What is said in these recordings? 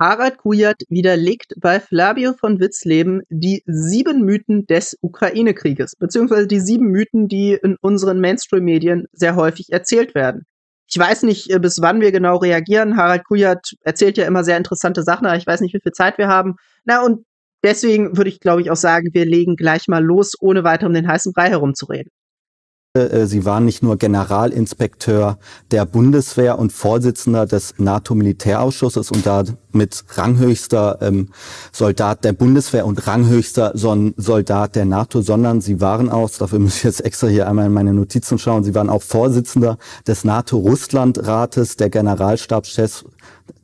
Harald Kujat widerlegt bei Flavio von Witzleben die sieben Mythen des Ukraine-Krieges, beziehungsweise die sieben Mythen, die in unseren Mainstream-Medien sehr häufig erzählt werden. Ich weiß nicht, äh, bis wann wir genau reagieren. Harald Kujat erzählt ja immer sehr interessante Sachen, aber ich weiß nicht, wie viel Zeit wir haben. Na, und deswegen würde ich, glaube ich, auch sagen, wir legen gleich mal los, ohne weiter um den heißen Brei herumzureden. Äh, sie waren nicht nur Generalinspekteur der Bundeswehr und Vorsitzender des NATO-Militärausschusses und damit ranghöchster ähm, Soldat der Bundeswehr und ranghöchster Son Soldat der NATO, sondern Sie waren auch, dafür muss ich jetzt extra hier einmal in meine Notizen schauen, Sie waren auch Vorsitzender des NATO-Russland-Rates, der Generalstabschef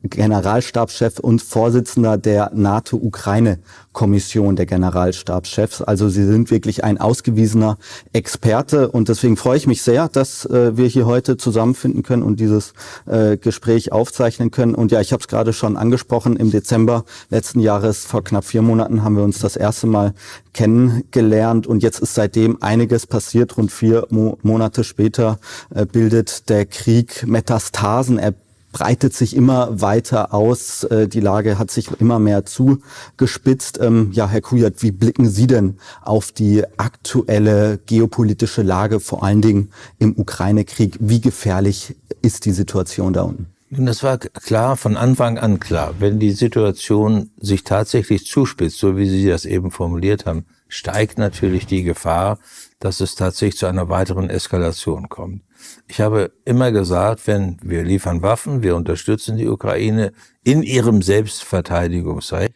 Generalstabschef und Vorsitzender der NATO-Ukraine-Kommission der Generalstabschefs. Also Sie sind wirklich ein ausgewiesener Experte und deswegen freue ich mich sehr, dass äh, wir hier heute zusammenfinden können und dieses äh, Gespräch aufzeichnen können. Und ja, ich habe es gerade schon angesprochen, im Dezember letzten Jahres, vor knapp vier Monaten, haben wir uns das erste Mal kennengelernt und jetzt ist seitdem einiges passiert. Rund vier Mo Monate später äh, bildet der Krieg Metastasen. Er breitet sich immer weiter aus. Äh, die Lage hat sich immer mehr zugespitzt. Ähm, ja, Herr Kujat, wie blicken Sie denn auf die aktuelle geopolitische Lage, vor allen Dingen im Ukraine-Krieg? Wie gefährlich ist die Situation da unten? Das war klar, von Anfang an klar. Wenn die Situation sich tatsächlich zuspitzt, so wie Sie das eben formuliert haben, steigt natürlich die Gefahr, dass es tatsächlich zu einer weiteren Eskalation kommt. Ich habe immer gesagt, wenn wir liefern Waffen, wir unterstützen die Ukraine in ihrem Selbstverteidigungsrecht,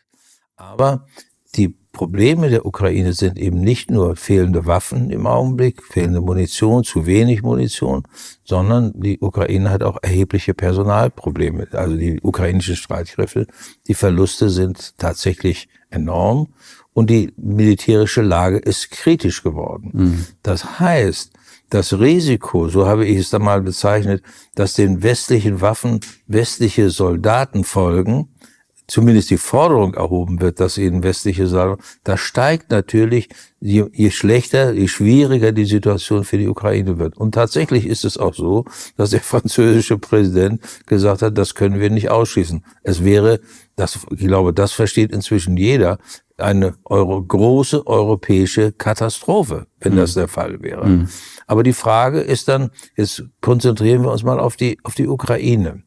aber die Probleme der Ukraine sind eben nicht nur fehlende Waffen im Augenblick, fehlende Munition, zu wenig Munition, sondern die Ukraine hat auch erhebliche Personalprobleme. Also die ukrainischen Streitkräfte, die Verluste sind tatsächlich enorm und die militärische Lage ist kritisch geworden. Mhm. Das heißt, das Risiko, so habe ich es da mal bezeichnet, dass den westlichen Waffen westliche Soldaten folgen, zumindest die Forderung erhoben wird, dass ihnen westliche Soldaten, das steigt natürlich, je, je schlechter, je schwieriger die Situation für die Ukraine wird. Und tatsächlich ist es auch so, dass der französische Präsident gesagt hat, das können wir nicht ausschließen. Es wäre, das, ich glaube, das versteht inzwischen jeder, eine euro große europäische Katastrophe, wenn mhm. das der Fall wäre. Mhm. Aber die Frage ist dann, jetzt konzentrieren wir uns mal auf die, auf die Ukraine.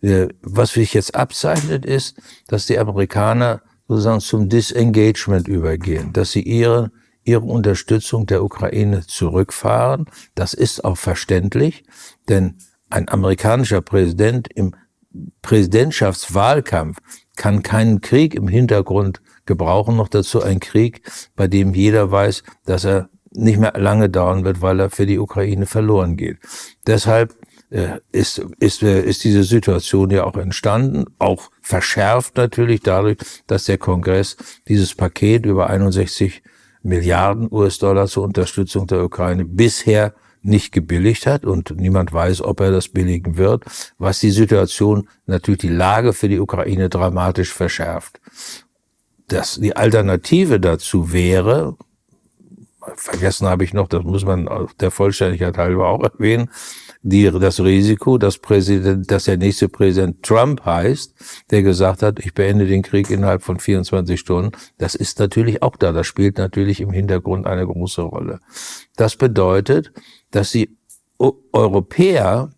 Äh, was sich jetzt abzeichnet ist, dass die Amerikaner sozusagen zum Disengagement übergehen, dass sie ihre, ihre Unterstützung der Ukraine zurückfahren. Das ist auch verständlich, denn ein amerikanischer Präsident im Präsidentschaftswahlkampf kann keinen Krieg im Hintergrund gebrauchen noch dazu einen Krieg, bei dem jeder weiß, dass er nicht mehr lange dauern wird, weil er für die Ukraine verloren geht. Deshalb äh, ist, ist, äh, ist diese Situation ja auch entstanden, auch verschärft natürlich dadurch, dass der Kongress dieses Paket über 61 Milliarden US-Dollar zur Unterstützung der Ukraine bisher nicht gebilligt hat und niemand weiß, ob er das billigen wird, was die Situation natürlich die Lage für die Ukraine dramatisch verschärft das, die Alternative dazu wäre, vergessen habe ich noch, das muss man auf der Vollständigkeit halber auch erwähnen, die, das Risiko, dass, Präsident, dass der nächste Präsident Trump heißt, der gesagt hat, ich beende den Krieg innerhalb von 24 Stunden, das ist natürlich auch da. Das spielt natürlich im Hintergrund eine große Rolle. Das bedeutet, dass die Europäer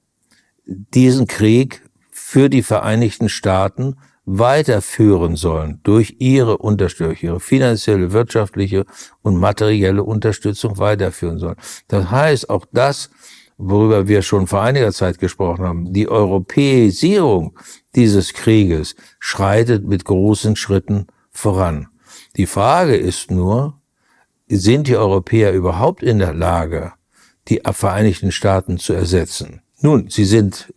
diesen Krieg für die Vereinigten Staaten weiterführen sollen durch ihre Unterstützung, ihre finanzielle, wirtschaftliche und materielle Unterstützung weiterführen sollen. Das heißt, auch das, worüber wir schon vor einiger Zeit gesprochen haben, die Europäisierung dieses Krieges schreitet mit großen Schritten voran. Die Frage ist nur, sind die Europäer überhaupt in der Lage, die Vereinigten Staaten zu ersetzen? Nun, sie sind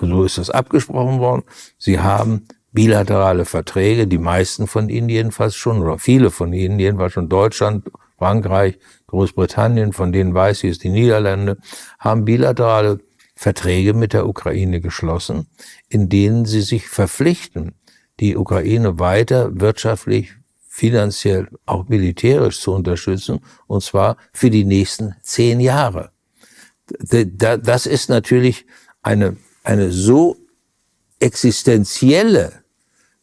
so ist das abgesprochen worden. Sie haben bilaterale Verträge, die meisten von ihnen jedenfalls schon, oder viele von ihnen jedenfalls schon, Deutschland, Frankreich, Großbritannien, von denen weiß ich es, die Niederlande, haben bilaterale Verträge mit der Ukraine geschlossen, in denen sie sich verpflichten, die Ukraine weiter wirtschaftlich, finanziell, auch militärisch zu unterstützen, und zwar für die nächsten zehn Jahre. Das ist natürlich eine, eine so existenzielle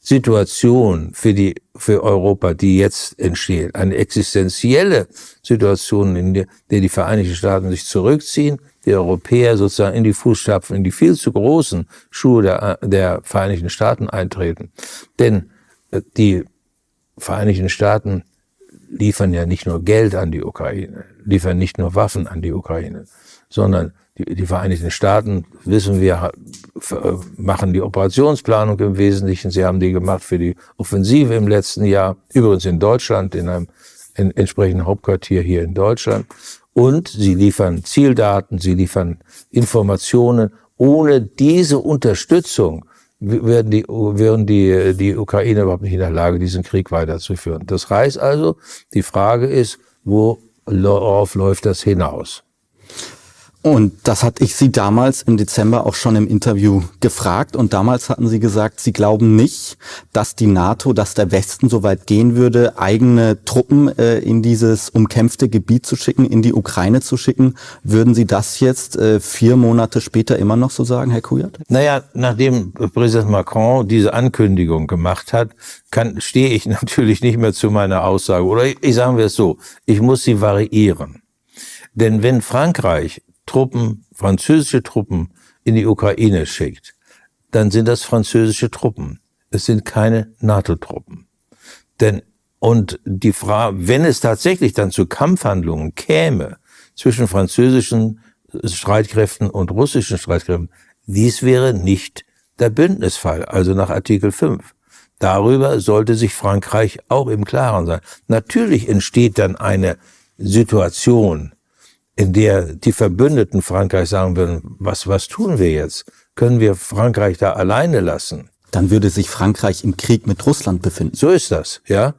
Situation für die, für Europa, die jetzt entsteht, eine existenzielle Situation, in der, der die Vereinigten Staaten sich zurückziehen, die Europäer sozusagen in die Fußstapfen, in die viel zu großen Schuhe der, der Vereinigten Staaten eintreten. Denn äh, die Vereinigten Staaten liefern ja nicht nur Geld an die Ukraine, liefern nicht nur Waffen an die Ukraine, sondern die, die Vereinigten Staaten, wissen wir, äh, machen die Operationsplanung im Wesentlichen. Sie haben die gemacht für die Offensive im letzten Jahr, übrigens in Deutschland, in einem in, entsprechenden Hauptquartier hier in Deutschland. Und sie liefern Zieldaten, sie liefern Informationen. Ohne diese Unterstützung werden die, wären die, die Ukraine überhaupt nicht in der Lage, diesen Krieg weiterzuführen. Das heißt also, die Frage ist, worauf läuft das hinaus? Und das hatte ich Sie damals im Dezember auch schon im Interview gefragt. Und damals hatten Sie gesagt, Sie glauben nicht, dass die NATO, dass der Westen so weit gehen würde, eigene Truppen äh, in dieses umkämpfte Gebiet zu schicken, in die Ukraine zu schicken. Würden Sie das jetzt äh, vier Monate später immer noch so sagen, Herr Kujat? Naja, nachdem Präsident Macron diese Ankündigung gemacht hat, kann, stehe ich natürlich nicht mehr zu meiner Aussage. Oder ich, ich sagen wir es so, ich muss sie variieren. Denn wenn Frankreich Truppen, französische Truppen in die Ukraine schickt, dann sind das französische Truppen. Es sind keine NATO-Truppen. Denn, und die Frage, wenn es tatsächlich dann zu Kampfhandlungen käme zwischen französischen Streitkräften und russischen Streitkräften, dies wäre nicht der Bündnisfall, also nach Artikel 5. Darüber sollte sich Frankreich auch im Klaren sein. Natürlich entsteht dann eine Situation, in der die Verbündeten Frankreich sagen würden, was, was tun wir jetzt? Können wir Frankreich da alleine lassen? Dann würde sich Frankreich im Krieg mit Russland befinden. So ist das, ja.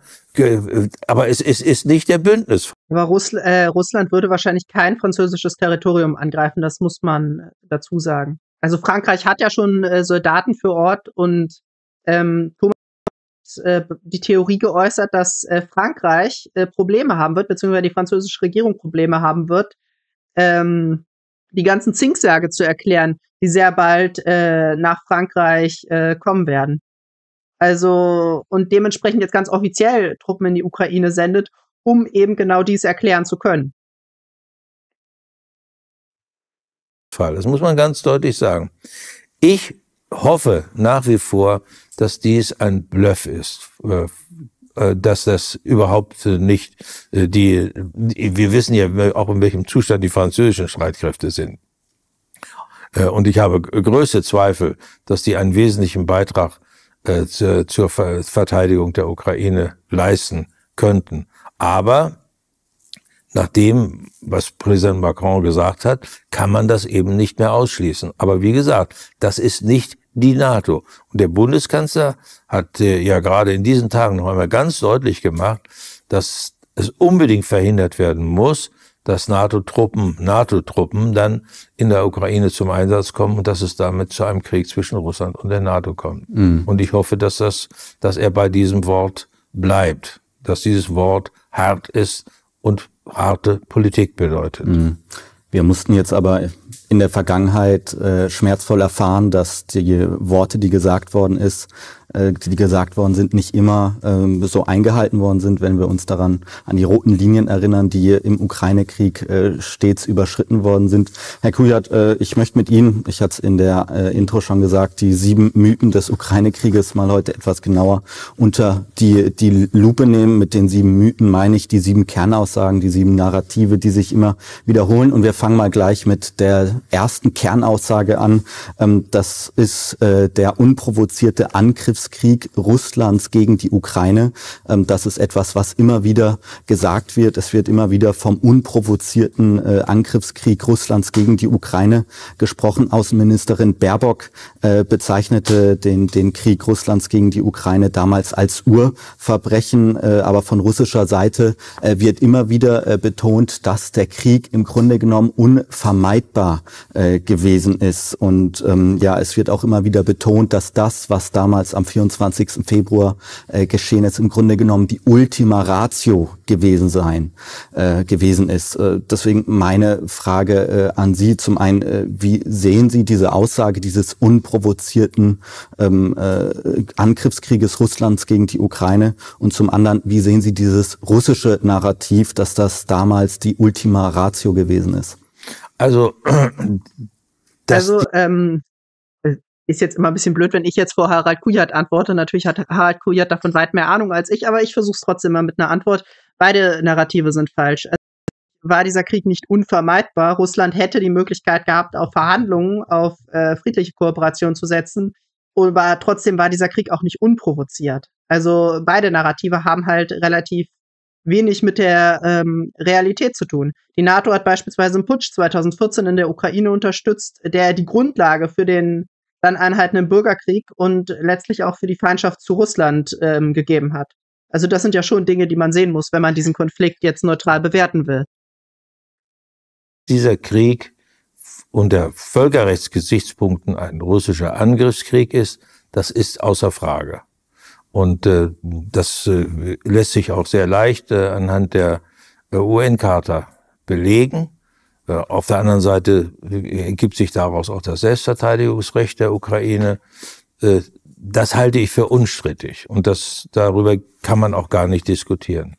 Aber es, es ist nicht der Bündnis. Aber Russl äh, Russland würde wahrscheinlich kein französisches Territorium angreifen, das muss man dazu sagen. Also Frankreich hat ja schon äh, Soldaten für Ort und ähm, Thomas hat äh, die Theorie geäußert, dass äh, Frankreich äh, Probleme haben wird, beziehungsweise die französische Regierung Probleme haben wird, ähm, die ganzen Zinksärge zu erklären, die sehr bald äh, nach Frankreich äh, kommen werden. Also, und dementsprechend jetzt ganz offiziell Truppen in die Ukraine sendet, um eben genau dies erklären zu können. Fall. Das muss man ganz deutlich sagen. Ich hoffe nach wie vor, dass dies ein Bluff ist, äh, äh, dass das überhaupt äh, nicht äh, die, wir wissen ja auch in welchem Zustand die französischen Streitkräfte sind. Und ich habe größte Zweifel, dass die einen wesentlichen Beitrag zur Verteidigung der Ukraine leisten könnten. Aber nach dem, was Präsident Macron gesagt hat, kann man das eben nicht mehr ausschließen. Aber wie gesagt, das ist nicht die NATO. Und der Bundeskanzler hat äh, ja gerade in diesen Tagen noch einmal ganz deutlich gemacht, dass es unbedingt verhindert werden muss, dass NATO-Truppen, NATO-Truppen dann in der Ukraine zum Einsatz kommen und dass es damit zu einem Krieg zwischen Russland und der NATO kommt. Mhm. Und ich hoffe, dass das, dass er bei diesem Wort bleibt, dass dieses Wort hart ist und harte Politik bedeutet. Mhm. Wir mussten jetzt aber in der Vergangenheit äh, schmerzvoll erfahren, dass die Worte, die gesagt worden ist, äh, die gesagt worden sind, nicht immer ähm, so eingehalten worden sind, wenn wir uns daran an die roten Linien erinnern, die im Ukraine-Krieg äh, stets überschritten worden sind. Herr Kujat, äh, ich möchte mit Ihnen, ich hatte es in der äh, Intro schon gesagt, die sieben Mythen des Ukraine-Krieges mal heute etwas genauer unter die, die Lupe nehmen. Mit den sieben Mythen meine ich die sieben Kernaussagen, die sieben Narrative, die sich immer wiederholen. Und wir fangen mal gleich mit der ersten Kernaussage an. Ähm, das ist äh, der unprovozierte Angriff Angriffskrieg Russlands gegen die Ukraine. Ähm, das ist etwas, was immer wieder gesagt wird. Es wird immer wieder vom unprovozierten äh, Angriffskrieg Russlands gegen die Ukraine gesprochen. Außenministerin Baerbock äh, bezeichnete den, den Krieg Russlands gegen die Ukraine damals als Urverbrechen. Äh, aber von russischer Seite wird immer wieder betont, dass der Krieg im Grunde genommen unvermeidbar gewesen ist. Und ähm, ja, es wird auch immer wieder betont, dass das, was damals am 24. Februar äh, ist, im Grunde genommen die Ultima Ratio gewesen sein, äh, gewesen ist. Äh, deswegen meine Frage äh, an Sie zum einen, äh, wie sehen Sie diese Aussage dieses unprovozierten ähm, äh, Angriffskrieges Russlands gegen die Ukraine und zum anderen, wie sehen Sie dieses russische Narrativ, dass das damals die Ultima Ratio gewesen ist? Also, also ähm, ist jetzt immer ein bisschen blöd, wenn ich jetzt vor Harald Kujat antworte. Natürlich hat Harald Kujat davon weit mehr Ahnung als ich, aber ich versuche es trotzdem mal mit einer Antwort. Beide Narrative sind falsch. Also war dieser Krieg nicht unvermeidbar. Russland hätte die Möglichkeit gehabt, auf Verhandlungen, auf äh, friedliche Kooperation zu setzen. Aber trotzdem war dieser Krieg auch nicht unprovoziert. Also beide Narrative haben halt relativ wenig mit der ähm, Realität zu tun. Die NATO hat beispielsweise einen Putsch 2014 in der Ukraine unterstützt, der die Grundlage für den dann halt einheitenden Bürgerkrieg und letztlich auch für die Feindschaft zu Russland ähm, gegeben hat. Also das sind ja schon Dinge, die man sehen muss, wenn man diesen Konflikt jetzt neutral bewerten will. Dieser Krieg unter Völkerrechtsgesichtspunkten ein russischer Angriffskrieg ist, das ist außer Frage. Und äh, das äh, lässt sich auch sehr leicht äh, anhand der äh, UN-Charta belegen. Äh, auf der anderen Seite äh, ergibt sich daraus auch das Selbstverteidigungsrecht der Ukraine. Äh, das halte ich für unstrittig und das, darüber kann man auch gar nicht diskutieren.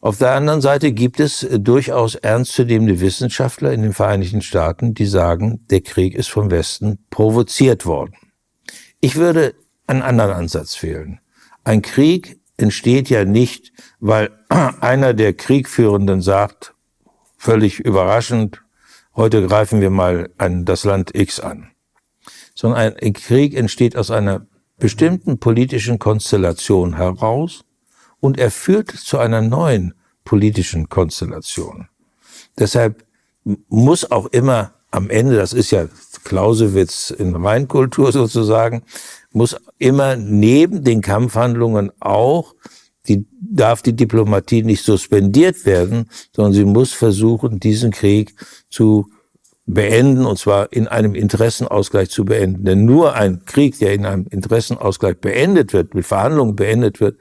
Auf der anderen Seite gibt es durchaus ernstzunehmende Wissenschaftler in den Vereinigten Staaten, die sagen, der Krieg ist vom Westen provoziert worden. Ich würde einen anderen Ansatz wählen. Ein Krieg entsteht ja nicht, weil einer der Kriegführenden sagt, völlig überraschend, heute greifen wir mal an das Land X an. Sondern ein Krieg entsteht aus einer bestimmten politischen Konstellation heraus und er führt zu einer neuen politischen Konstellation. Deshalb muss auch immer am Ende, das ist ja Clausewitz in Reinkultur sozusagen, muss immer neben den Kampfhandlungen auch die, darf die Diplomatie nicht suspendiert werden, sondern sie muss versuchen, diesen Krieg zu beenden, und zwar in einem Interessenausgleich zu beenden. Denn nur ein Krieg, der in einem Interessenausgleich beendet wird, mit Verhandlungen beendet wird,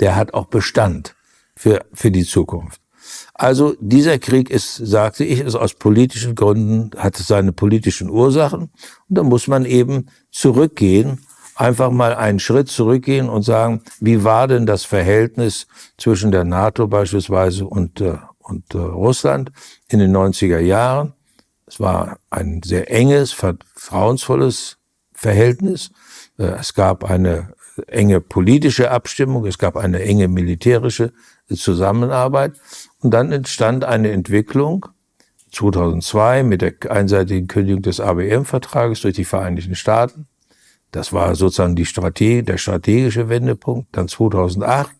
der hat auch Bestand für, für die Zukunft. Also dieser Krieg ist, sagte ich, ist aus politischen Gründen, hat seine politischen Ursachen. Und da muss man eben zurückgehen einfach mal einen Schritt zurückgehen und sagen, wie war denn das Verhältnis zwischen der NATO beispielsweise und, äh, und äh, Russland in den 90er Jahren? Es war ein sehr enges, vertrauensvolles Verhältnis. Äh, es gab eine enge politische Abstimmung, es gab eine enge militärische Zusammenarbeit. Und dann entstand eine Entwicklung 2002 mit der einseitigen Kündigung des ABM-Vertrages durch die Vereinigten Staaten, das war sozusagen die Strategie, der strategische Wendepunkt. Dann 2008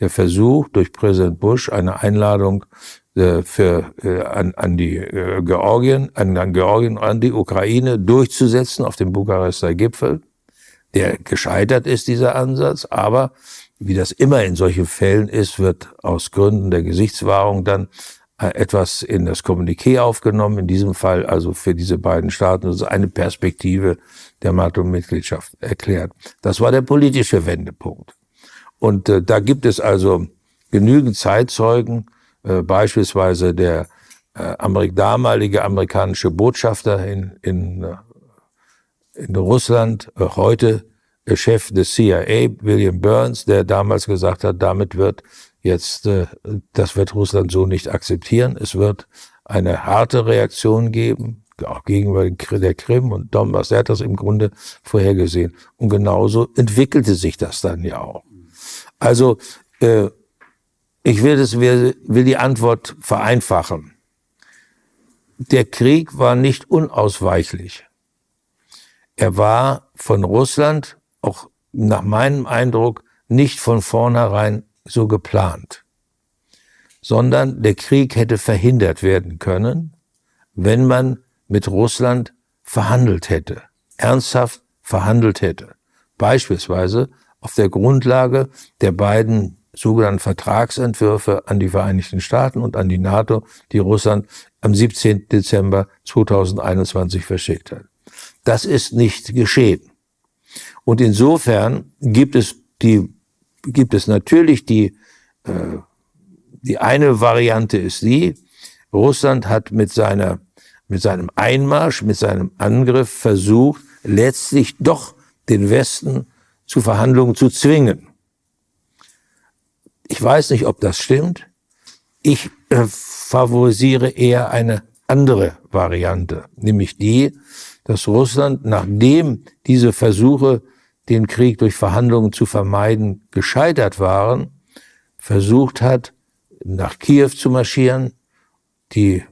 der Versuch durch Präsident Bush eine Einladung äh, für, äh, an, an die äh, Georgien, an, an Georgien, an die Ukraine durchzusetzen auf dem Bukarester Gipfel, der gescheitert ist, dieser Ansatz. Aber wie das immer in solchen Fällen ist, wird aus Gründen der Gesichtswahrung dann äh, etwas in das Kommuniqué aufgenommen, in diesem Fall also für diese beiden Staaten, also eine Perspektive der NATO-Mitgliedschaft erklärt. Das war der politische Wendepunkt. Und äh, da gibt es also genügend Zeitzeugen, äh, beispielsweise der äh, Amerik damalige amerikanische Botschafter in, in, äh, in Russland, äh, heute Chef des CIA, William Burns, der damals gesagt hat, damit wird jetzt, äh, das wird Russland so nicht akzeptieren. Es wird eine harte Reaktion geben, auch gegenüber der Krim und Donbass. Er hat das im Grunde vorhergesehen. Und genauso entwickelte sich das dann ja auch. Also, äh, ich will, das, will, will die Antwort vereinfachen. Der Krieg war nicht unausweichlich. Er war von Russland, auch nach meinem Eindruck, nicht von vornherein so geplant, sondern der Krieg hätte verhindert werden können, wenn man mit Russland verhandelt hätte, ernsthaft verhandelt hätte. Beispielsweise auf der Grundlage der beiden sogenannten Vertragsentwürfe an die Vereinigten Staaten und an die NATO, die Russland am 17. Dezember 2021 verschickt hat. Das ist nicht geschehen. Und insofern gibt es die gibt es natürlich die, äh, die eine Variante ist die, Russland hat mit seiner, mit seinem Einmarsch, mit seinem Angriff versucht, letztlich doch den Westen zu Verhandlungen zu zwingen. Ich weiß nicht, ob das stimmt. Ich äh, favorisiere eher eine andere Variante, nämlich die, dass Russland, nachdem diese Versuche den Krieg durch Verhandlungen zu vermeiden, gescheitert waren, versucht hat, nach Kiew zu marschieren, die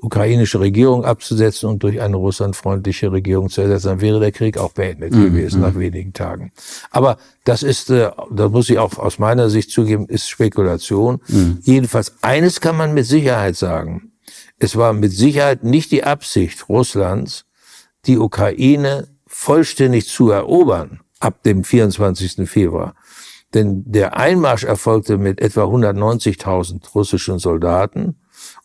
ukrainische Regierung abzusetzen und durch eine russlandfreundliche Regierung zu ersetzen, dann wäre der Krieg auch beendet mhm. gewesen nach mhm. wenigen Tagen. Aber das ist, äh, da muss ich auch aus meiner Sicht zugeben, ist Spekulation. Mhm. Jedenfalls eines kann man mit Sicherheit sagen. Es war mit Sicherheit nicht die Absicht Russlands, die Ukraine vollständig zu erobern, ab dem 24. Februar. Denn der Einmarsch erfolgte mit etwa 190.000 russischen Soldaten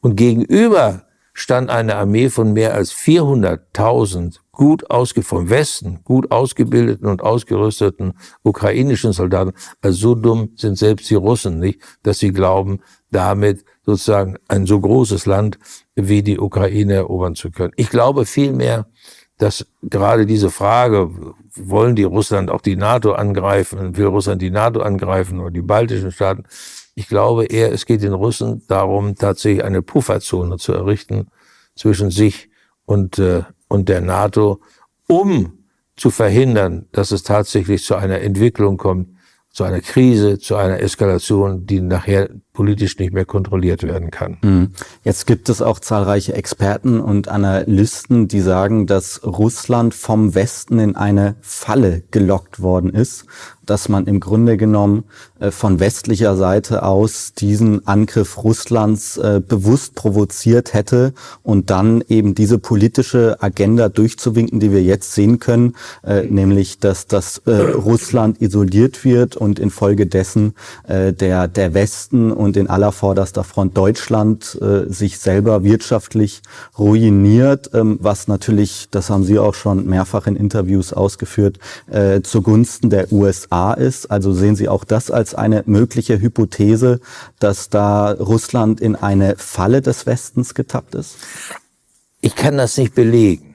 und gegenüber stand eine Armee von mehr als 400.000 gut ausge vom Westen gut ausgebildeten und ausgerüsteten ukrainischen Soldaten. Also so dumm sind selbst die Russen nicht, dass sie glauben, damit sozusagen ein so großes Land wie die Ukraine erobern zu können. Ich glaube vielmehr, dass gerade diese Frage, wollen die Russland auch die NATO angreifen, will Russland die NATO angreifen oder die baltischen Staaten, ich glaube eher, es geht den Russen darum, tatsächlich eine Pufferzone zu errichten zwischen sich und, äh, und der NATO, um zu verhindern, dass es tatsächlich zu einer Entwicklung kommt, zu einer Krise, zu einer Eskalation, die nachher politisch nicht mehr kontrolliert werden kann. Hm. Jetzt gibt es auch zahlreiche Experten und Analysten, die sagen, dass Russland vom Westen in eine Falle gelockt worden ist, dass man im Grunde genommen äh, von westlicher Seite aus diesen Angriff Russlands äh, bewusst provoziert hätte und dann eben diese politische Agenda durchzuwinken, die wir jetzt sehen können, äh, nämlich dass das Russland isoliert wird und infolgedessen der, der Westen und in aller vorderster Front Deutschland äh, sich selber wirtschaftlich ruiniert, ähm, was natürlich, das haben Sie auch schon mehrfach in Interviews ausgeführt, äh, zugunsten der USA ist. Also sehen Sie auch das als eine mögliche Hypothese, dass da Russland in eine Falle des Westens getappt ist? Ich kann das nicht belegen.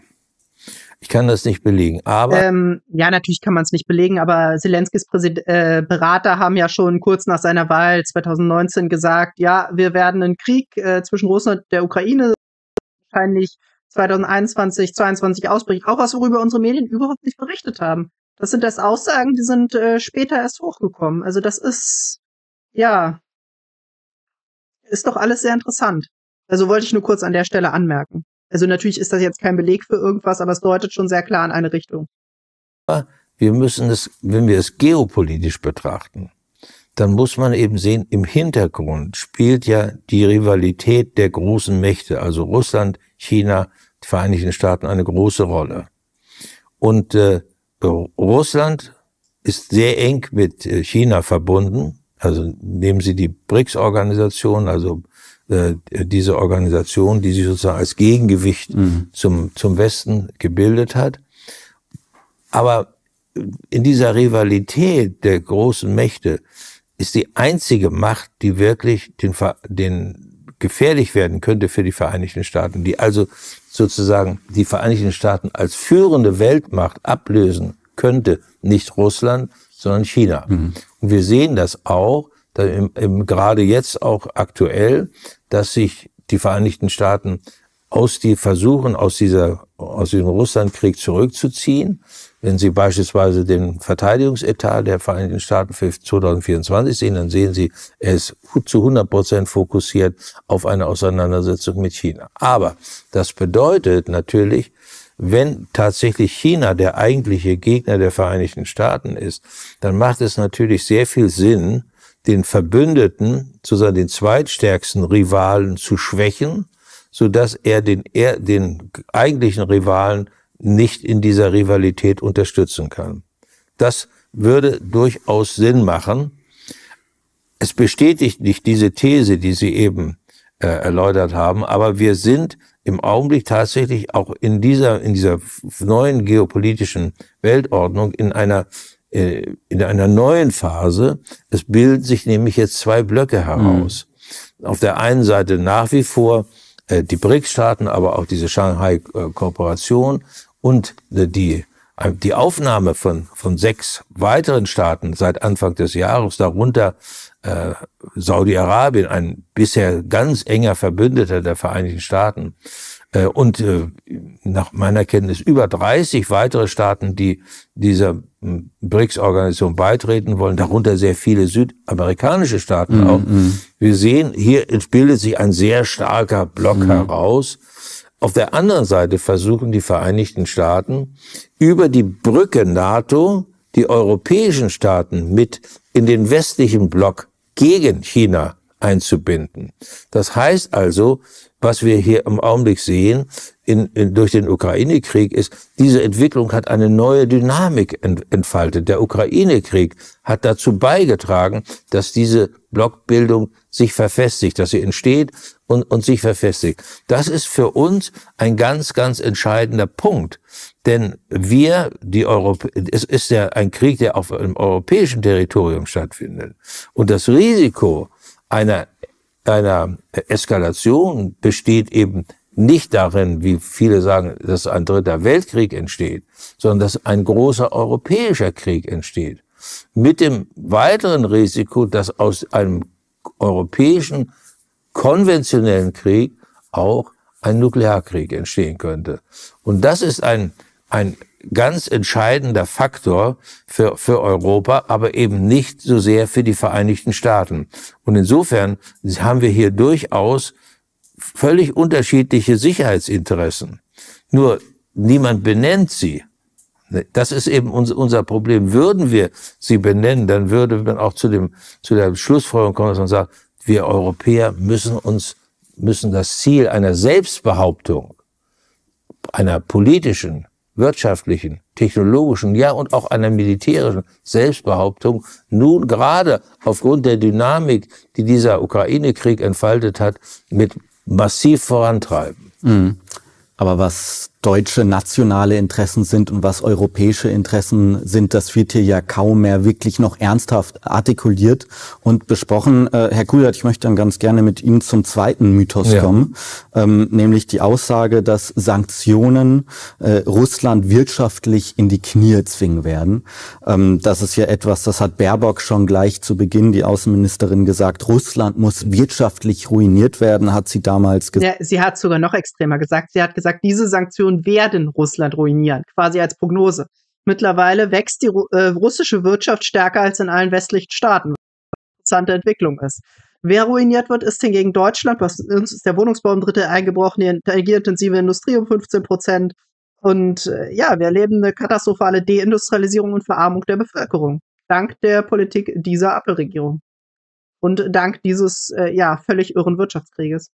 Ich kann das nicht belegen, aber. Ähm, ja, natürlich kann man es nicht belegen, aber Zelenskis Präsid äh, Berater haben ja schon kurz nach seiner Wahl 2019 gesagt, ja, wir werden einen Krieg äh, zwischen Russland und der Ukraine wahrscheinlich 2021, 2022 ausbricht. Auch was, worüber unsere Medien überhaupt nicht berichtet haben. Das sind das Aussagen, die sind äh, später erst hochgekommen. Also das ist, ja, ist doch alles sehr interessant. Also wollte ich nur kurz an der Stelle anmerken. Also natürlich ist das jetzt kein Beleg für irgendwas, aber es deutet schon sehr klar in eine Richtung. Wir müssen es, wenn wir es geopolitisch betrachten, dann muss man eben sehen, im Hintergrund spielt ja die Rivalität der großen Mächte, also Russland, China, die Vereinigten Staaten eine große Rolle. Und äh, Russland ist sehr eng mit äh, China verbunden. Also nehmen Sie die BRICS-Organisation, also äh, diese Organisation, die sich sozusagen als Gegengewicht mhm. zum, zum Westen gebildet hat. Aber in dieser Rivalität der großen Mächte ist die einzige Macht, die wirklich den, den gefährlich werden könnte für die Vereinigten Staaten, die also sozusagen die Vereinigten Staaten als führende Weltmacht ablösen könnte, nicht Russland, sondern China. Mhm. Und wir sehen das auch da im, im, gerade jetzt auch aktuell, dass sich die Vereinigten Staaten aus die versuchen, aus dieser, aus diesem Russlandkrieg zurückzuziehen. Wenn Sie beispielsweise den Verteidigungsetat der Vereinigten Staaten für 2024 sehen, dann sehen Sie, er ist zu 100 Prozent fokussiert auf eine Auseinandersetzung mit China. Aber das bedeutet natürlich, wenn tatsächlich China der eigentliche Gegner der Vereinigten Staaten ist, dann macht es natürlich sehr viel Sinn, den Verbündeten, sozusagen den zweitstärksten Rivalen zu schwächen, so dass er den, er den eigentlichen Rivalen nicht in dieser Rivalität unterstützen kann. Das würde durchaus Sinn machen. Es bestätigt nicht diese These, die Sie eben äh, erläutert haben, aber wir sind im Augenblick tatsächlich auch in dieser, in dieser neuen geopolitischen Weltordnung in einer äh, in einer neuen Phase. Es bilden sich nämlich jetzt zwei Blöcke heraus. Mhm. Auf der einen Seite nach wie vor äh, die BRICS-Staaten, aber auch diese Shanghai-Kooperation und äh, die äh, die Aufnahme von, von sechs weiteren Staaten seit Anfang des Jahres, darunter äh, Saudi-Arabien, ein bisher ganz enger Verbündeter der Vereinigten Staaten, äh, und äh, nach meiner Kenntnis über 30 weitere Staaten, die dieser hm, BRICS-Organisation beitreten wollen, darunter sehr viele südamerikanische Staaten mm, auch. Mhm. Wir sehen, hier bildet sich ein sehr starker Block mm. heraus. Auf der anderen Seite versuchen die Vereinigten Staaten über die Brücke NATO die europäischen Staaten mit in den westlichen Block gegen China einzubinden. Das heißt also, was wir hier im Augenblick sehen in, in, durch den Ukraine-Krieg ist, diese Entwicklung hat eine neue Dynamik ent, entfaltet. Der Ukraine-Krieg hat dazu beigetragen, dass diese Blockbildung sich verfestigt, dass sie entsteht und, und sich verfestigt. Das ist für uns ein ganz, ganz entscheidender Punkt. Denn wir, die Europä es ist ja ein Krieg, der auf einem europäischen Territorium stattfindet. Und das Risiko einer einer Eskalation besteht eben nicht darin, wie viele sagen, dass ein dritter Weltkrieg entsteht, sondern dass ein großer europäischer Krieg entsteht. Mit dem weiteren Risiko, dass aus einem europäischen konventionellen Krieg auch ein Nuklearkrieg entstehen könnte. Und das ist ein, ein ganz entscheidender Faktor für, für Europa, aber eben nicht so sehr für die Vereinigten Staaten. Und insofern haben wir hier durchaus völlig unterschiedliche Sicherheitsinteressen. Nur niemand benennt sie. Ne, das ist eben unser Problem. Würden wir sie benennen, dann würde man auch zu, dem, zu der Schlussfolgerung kommen, dass man sagt, wir Europäer müssen uns, müssen das Ziel einer Selbstbehauptung, einer politischen wirtschaftlichen, technologischen, ja und auch einer militärischen Selbstbehauptung nun gerade aufgrund der Dynamik, die dieser Ukraine-Krieg entfaltet hat, mit massiv vorantreiben. Mhm. Aber was deutsche nationale Interessen sind und was europäische Interessen sind, das wird hier ja kaum mehr wirklich noch ernsthaft artikuliert und besprochen. Äh, Herr Kulert, ich möchte dann ganz gerne mit Ihnen zum zweiten Mythos ja. kommen, ähm, nämlich die Aussage, dass Sanktionen äh, Russland wirtschaftlich in die Knie zwingen werden. Ähm, das ist ja etwas, das hat Baerbock schon gleich zu Beginn, die Außenministerin, gesagt. Russland muss wirtschaftlich ruiniert werden, hat sie damals gesagt. Ja, sie hat sogar noch extremer gesagt. Sie hat gesagt, diese Sanktionen und werden Russland ruinieren, quasi als Prognose. Mittlerweile wächst die äh, russische Wirtschaft stärker als in allen westlichen Staaten, was eine interessante Entwicklung ist. Wer ruiniert wird, ist hingegen Deutschland. was uns ist der Wohnungsbau im Drittel eingebrochen, die energieintensive Industrie um 15 Prozent. Und äh, ja, wir erleben eine katastrophale Deindustrialisierung und Verarmung der Bevölkerung. Dank der Politik dieser Ampelregierung. Und dank dieses, äh, ja, völlig irren Wirtschaftskrieges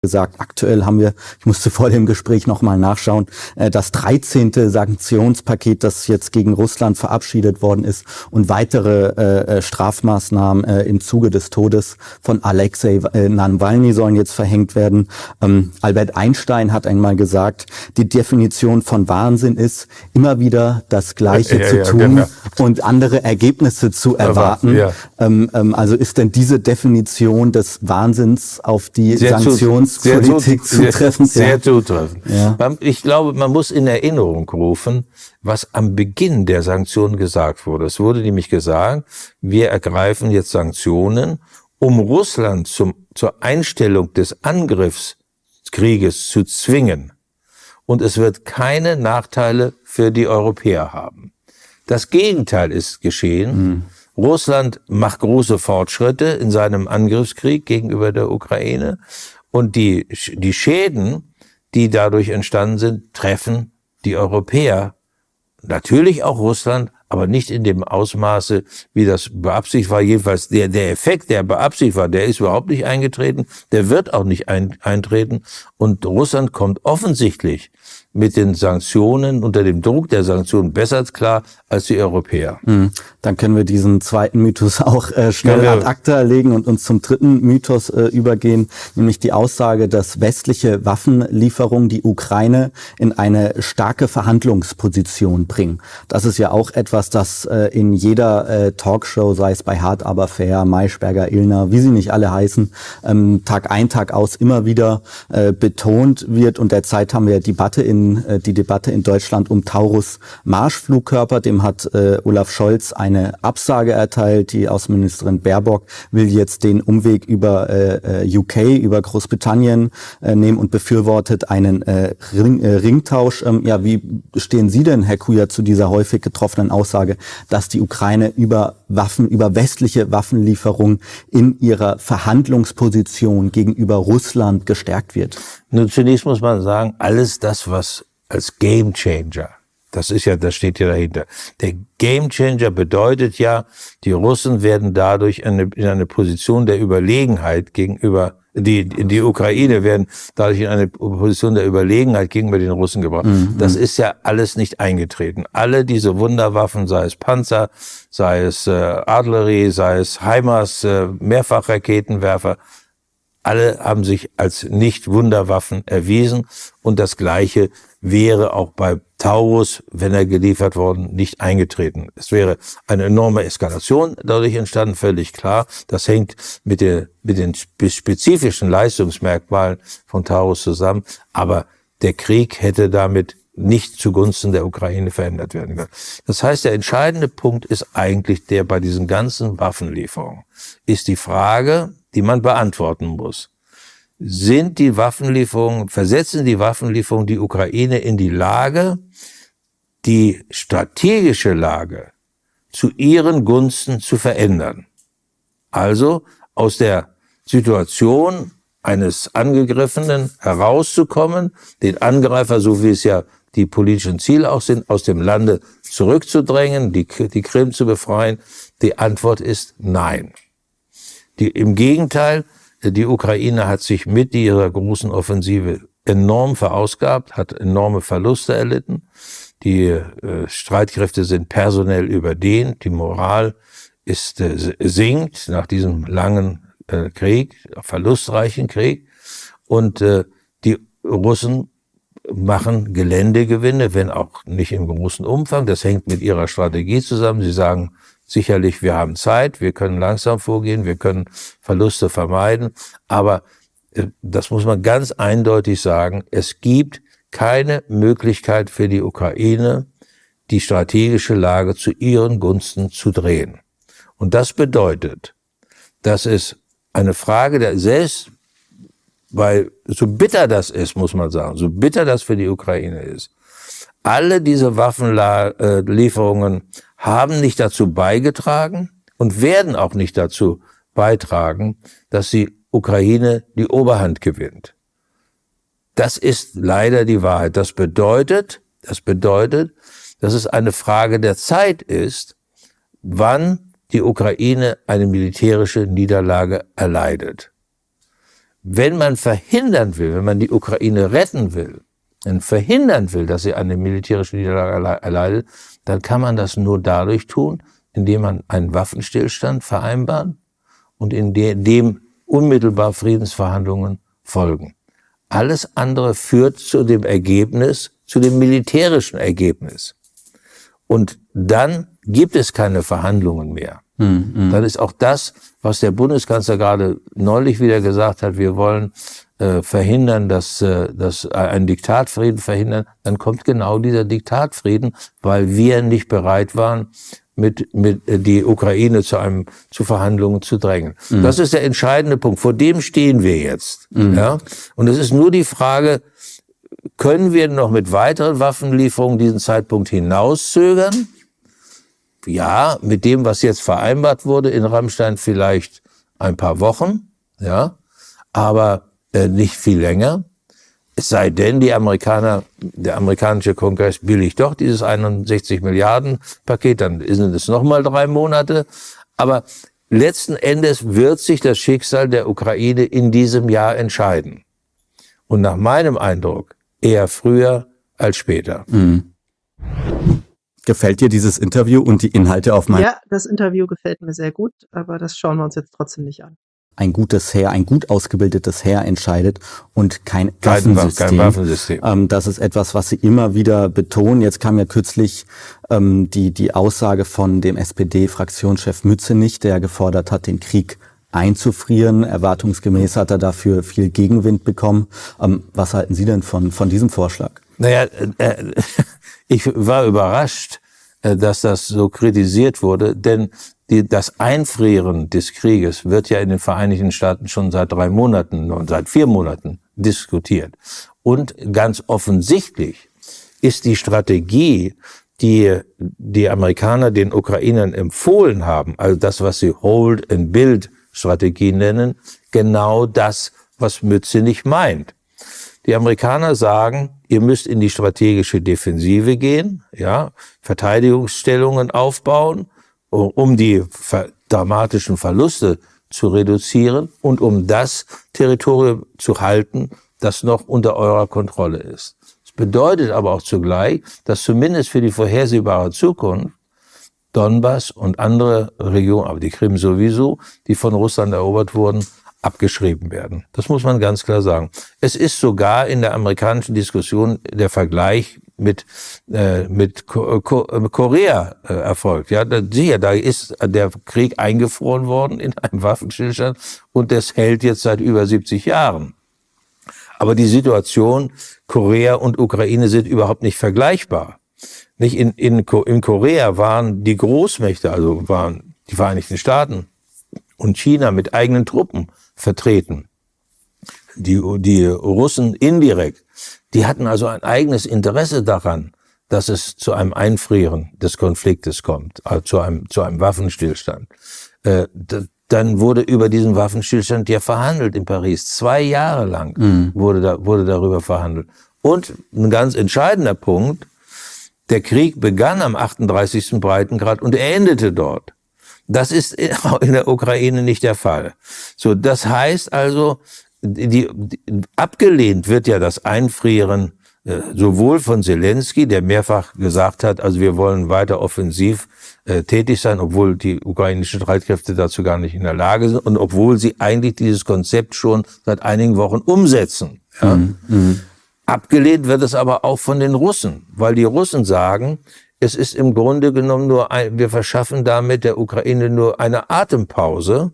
gesagt. Aktuell haben wir, ich musste vor dem Gespräch nochmal nachschauen, äh, das 13. Sanktionspaket, das jetzt gegen Russland verabschiedet worden ist und weitere äh, äh, Strafmaßnahmen im Zuge des Todes von Alexei Nawalny sollen jetzt verhängt werden. Ähm, Albert Einstein hat einmal gesagt, die Definition von Wahnsinn ist, immer wieder das Gleiche ja, zu ja, genau. und andere Ergebnisse zu erwarten. Ja. Ähm, ähm, also ist denn diese Definition des Wahnsinns auf die Sanktionen Erinnerungspolitik sehr zutreffend. Sehr, sehr zutreffend. Ja. Ich glaube, man muss in Erinnerung rufen, was am Beginn der Sanktionen gesagt wurde. Es wurde nämlich gesagt, wir ergreifen jetzt Sanktionen, um Russland zum, zur Einstellung des Angriffskrieges zu zwingen. Und es wird keine Nachteile für die Europäer haben. Das Gegenteil ist geschehen. Hm. Russland macht große Fortschritte in seinem Angriffskrieg gegenüber der Ukraine und die, die Schäden, die dadurch entstanden sind, treffen die Europäer, natürlich auch Russland, aber nicht in dem Ausmaße, wie das beabsichtigt war. Jedenfalls der, der Effekt, der beabsichtigt war, der ist überhaupt nicht eingetreten, der wird auch nicht ein, eintreten. Und Russland kommt offensichtlich mit den Sanktionen, unter dem Druck der Sanktionen besser klar als die Europäer. Hm dann können wir diesen zweiten Mythos auch äh, schnell ja, ad acta legen und uns zum dritten Mythos äh, übergehen, nämlich die Aussage, dass westliche Waffenlieferungen die Ukraine in eine starke Verhandlungsposition bringen. Das ist ja auch etwas, das äh, in jeder äh, Talkshow, sei es bei Hart aber fair, Maischberger, Illner, wie sie nicht alle heißen, ähm, Tag ein, Tag aus immer wieder äh, betont wird. Und derzeit haben wir Debatte in, äh, die Debatte in Deutschland um Taurus Marschflugkörper. Dem hat äh, Olaf Scholz eine eine Absage erteilt. Die Außenministerin Baerbock will jetzt den Umweg über äh, äh UK, über Großbritannien äh, nehmen und befürwortet einen äh, Ring, äh, Ringtausch. Ähm, ja, wie stehen Sie denn, Herr Kuja, zu dieser häufig getroffenen Aussage, dass die Ukraine über Waffen, über westliche Waffenlieferungen in ihrer Verhandlungsposition gegenüber Russland gestärkt wird? Nun, zunächst muss man sagen, alles das, was als Gamechanger das ist ja, das steht ja dahinter. Der Gamechanger bedeutet ja, die Russen werden dadurch eine, in eine Position der Überlegenheit gegenüber die, die Ukraine werden dadurch in eine Position der Überlegenheit gegenüber den Russen gebracht. Mhm. Das mhm. ist ja alles nicht eingetreten. Alle diese Wunderwaffen, sei es Panzer, sei es äh, Artillerie, sei es Heimers, äh, Mehrfachraketenwerfer, alle haben sich als Nicht-Wunderwaffen erwiesen und das Gleiche wäre auch bei Taurus, wenn er geliefert worden, nicht eingetreten. Es wäre eine enorme Eskalation dadurch entstanden, völlig klar. Das hängt mit, der, mit den spezifischen Leistungsmerkmalen von Taurus zusammen, aber der Krieg hätte damit nicht zugunsten der Ukraine verändert werden können. Das heißt, der entscheidende Punkt ist eigentlich der bei diesen ganzen Waffenlieferungen, ist die Frage, die man beantworten muss. Sind die Waffenlieferungen, versetzen die Waffenlieferungen die Ukraine in die Lage, die strategische Lage zu ihren Gunsten zu verändern? Also aus der Situation eines Angegriffenen herauszukommen, den Angreifer, so wie es ja die politischen Ziele auch sind, aus dem Lande zurückzudrängen, die, die Krim zu befreien? Die Antwort ist nein. Die, Im Gegenteil, die Ukraine hat sich mit ihrer großen Offensive enorm verausgabt, hat enorme Verluste erlitten. Die äh, Streitkräfte sind personell überdehnt, die Moral ist, äh, sinkt nach diesem langen äh, Krieg, verlustreichen Krieg. Und äh, die Russen machen Geländegewinne, wenn auch nicht im großen Umfang. Das hängt mit ihrer Strategie zusammen. Sie sagen, Sicherlich, wir haben Zeit, wir können langsam vorgehen, wir können Verluste vermeiden, aber äh, das muss man ganz eindeutig sagen, es gibt keine Möglichkeit für die Ukraine, die strategische Lage zu ihren Gunsten zu drehen. Und das bedeutet, dass es eine Frage der selbst, weil so bitter das ist, muss man sagen, so bitter das für die Ukraine ist, alle diese Waffenlieferungen äh, haben nicht dazu beigetragen und werden auch nicht dazu beitragen, dass die Ukraine die Oberhand gewinnt. Das ist leider die Wahrheit. Das bedeutet, das bedeutet, dass es eine Frage der Zeit ist, wann die Ukraine eine militärische Niederlage erleidet. Wenn man verhindern will, wenn man die Ukraine retten will, verhindern will, dass sie eine militärische Niederlage erleidet, dann kann man das nur dadurch tun, indem man einen Waffenstillstand vereinbaren und indem unmittelbar Friedensverhandlungen folgen. Alles andere führt zu dem Ergebnis, zu dem militärischen Ergebnis. Und dann gibt es keine Verhandlungen mehr. Mm, mm. Dann ist auch das, was der Bundeskanzler gerade neulich wieder gesagt hat, wir wollen äh, verhindern, dass, äh, dass äh, ein Diktatfrieden verhindern, dann kommt genau dieser Diktatfrieden, weil wir nicht bereit waren, mit, mit äh, die Ukraine zu einem zu Verhandlungen zu drängen. Mhm. Das ist der entscheidende Punkt. Vor dem stehen wir jetzt. Mhm. Ja? Und es ist nur die Frage, können wir noch mit weiteren Waffenlieferungen diesen Zeitpunkt hinauszögern? Ja, mit dem, was jetzt vereinbart wurde in Rammstein, vielleicht ein paar Wochen. Ja, aber äh, nicht viel länger. Es sei denn, die Amerikaner, der amerikanische Kongress billigt doch dieses 61 Milliarden Paket, dann sind es nochmal drei Monate. Aber letzten Endes wird sich das Schicksal der Ukraine in diesem Jahr entscheiden. Und nach meinem Eindruck eher früher als später. Mhm. Gefällt dir dieses Interview und die Inhalte auf meinem? Ja, das Interview gefällt mir sehr gut, aber das schauen wir uns jetzt trotzdem nicht an ein gutes Heer, ein gut ausgebildetes Heer entscheidet und kein Waffensystem. Kein Waffensystem. Ähm, das ist etwas, was sie immer wieder betonen. Jetzt kam ja kürzlich ähm, die, die Aussage von dem SPD-Fraktionschef Mützenich, der gefordert hat, den Krieg einzufrieren. Erwartungsgemäß hat er dafür viel Gegenwind bekommen. Ähm, was halten Sie denn von, von diesem Vorschlag? Naja, äh, äh ich war überrascht, äh, dass das so kritisiert wurde, denn die, das Einfrieren des Krieges wird ja in den Vereinigten Staaten schon seit drei Monaten und seit vier Monaten diskutiert. Und ganz offensichtlich ist die Strategie, die die Amerikaner den Ukrainern empfohlen haben, also das, was sie Hold and Build Strategie nennen, genau das, was Mütze nicht meint. Die Amerikaner sagen, ihr müsst in die strategische Defensive gehen, ja, Verteidigungsstellungen aufbauen, um die dramatischen Verluste zu reduzieren und um das Territorium zu halten, das noch unter eurer Kontrolle ist. Es bedeutet aber auch zugleich, dass zumindest für die vorhersehbare Zukunft Donbass und andere Regionen, aber die Krim sowieso, die von Russland erobert wurden, abgeschrieben werden. Das muss man ganz klar sagen. Es ist sogar in der amerikanischen Diskussion der Vergleich mit, äh, mit Ko äh, Ko äh, Korea äh, erfolgt. Ja, da, siehe, da ist der Krieg eingefroren worden in einem Waffenstillstand und das hält jetzt seit über 70 Jahren. Aber die Situation Korea und Ukraine sind überhaupt nicht vergleichbar. Nicht in, in, in Korea waren die Großmächte, also waren die Vereinigten Staaten und China mit eigenen Truppen vertreten. Die, die Russen indirekt. Die hatten also ein eigenes Interesse daran, dass es zu einem Einfrieren des Konfliktes kommt, also zu einem, zu einem Waffenstillstand. Äh, dann wurde über diesen Waffenstillstand ja verhandelt in Paris. Zwei Jahre lang mhm. wurde, da, wurde darüber verhandelt. Und ein ganz entscheidender Punkt, der Krieg begann am 38. Breitengrad und endete dort. Das ist in der Ukraine nicht der Fall. So, das heißt also, die, die, abgelehnt wird ja das Einfrieren äh, sowohl von Zelensky, der mehrfach gesagt hat, also wir wollen weiter offensiv äh, tätig sein, obwohl die ukrainischen Streitkräfte dazu gar nicht in der Lage sind und obwohl sie eigentlich dieses Konzept schon seit einigen Wochen umsetzen. Ja? Mhm. mhm. Abgelehnt wird es aber auch von den Russen, weil die Russen sagen, es ist im Grunde genommen nur ein, wir verschaffen damit der Ukraine nur eine Atempause,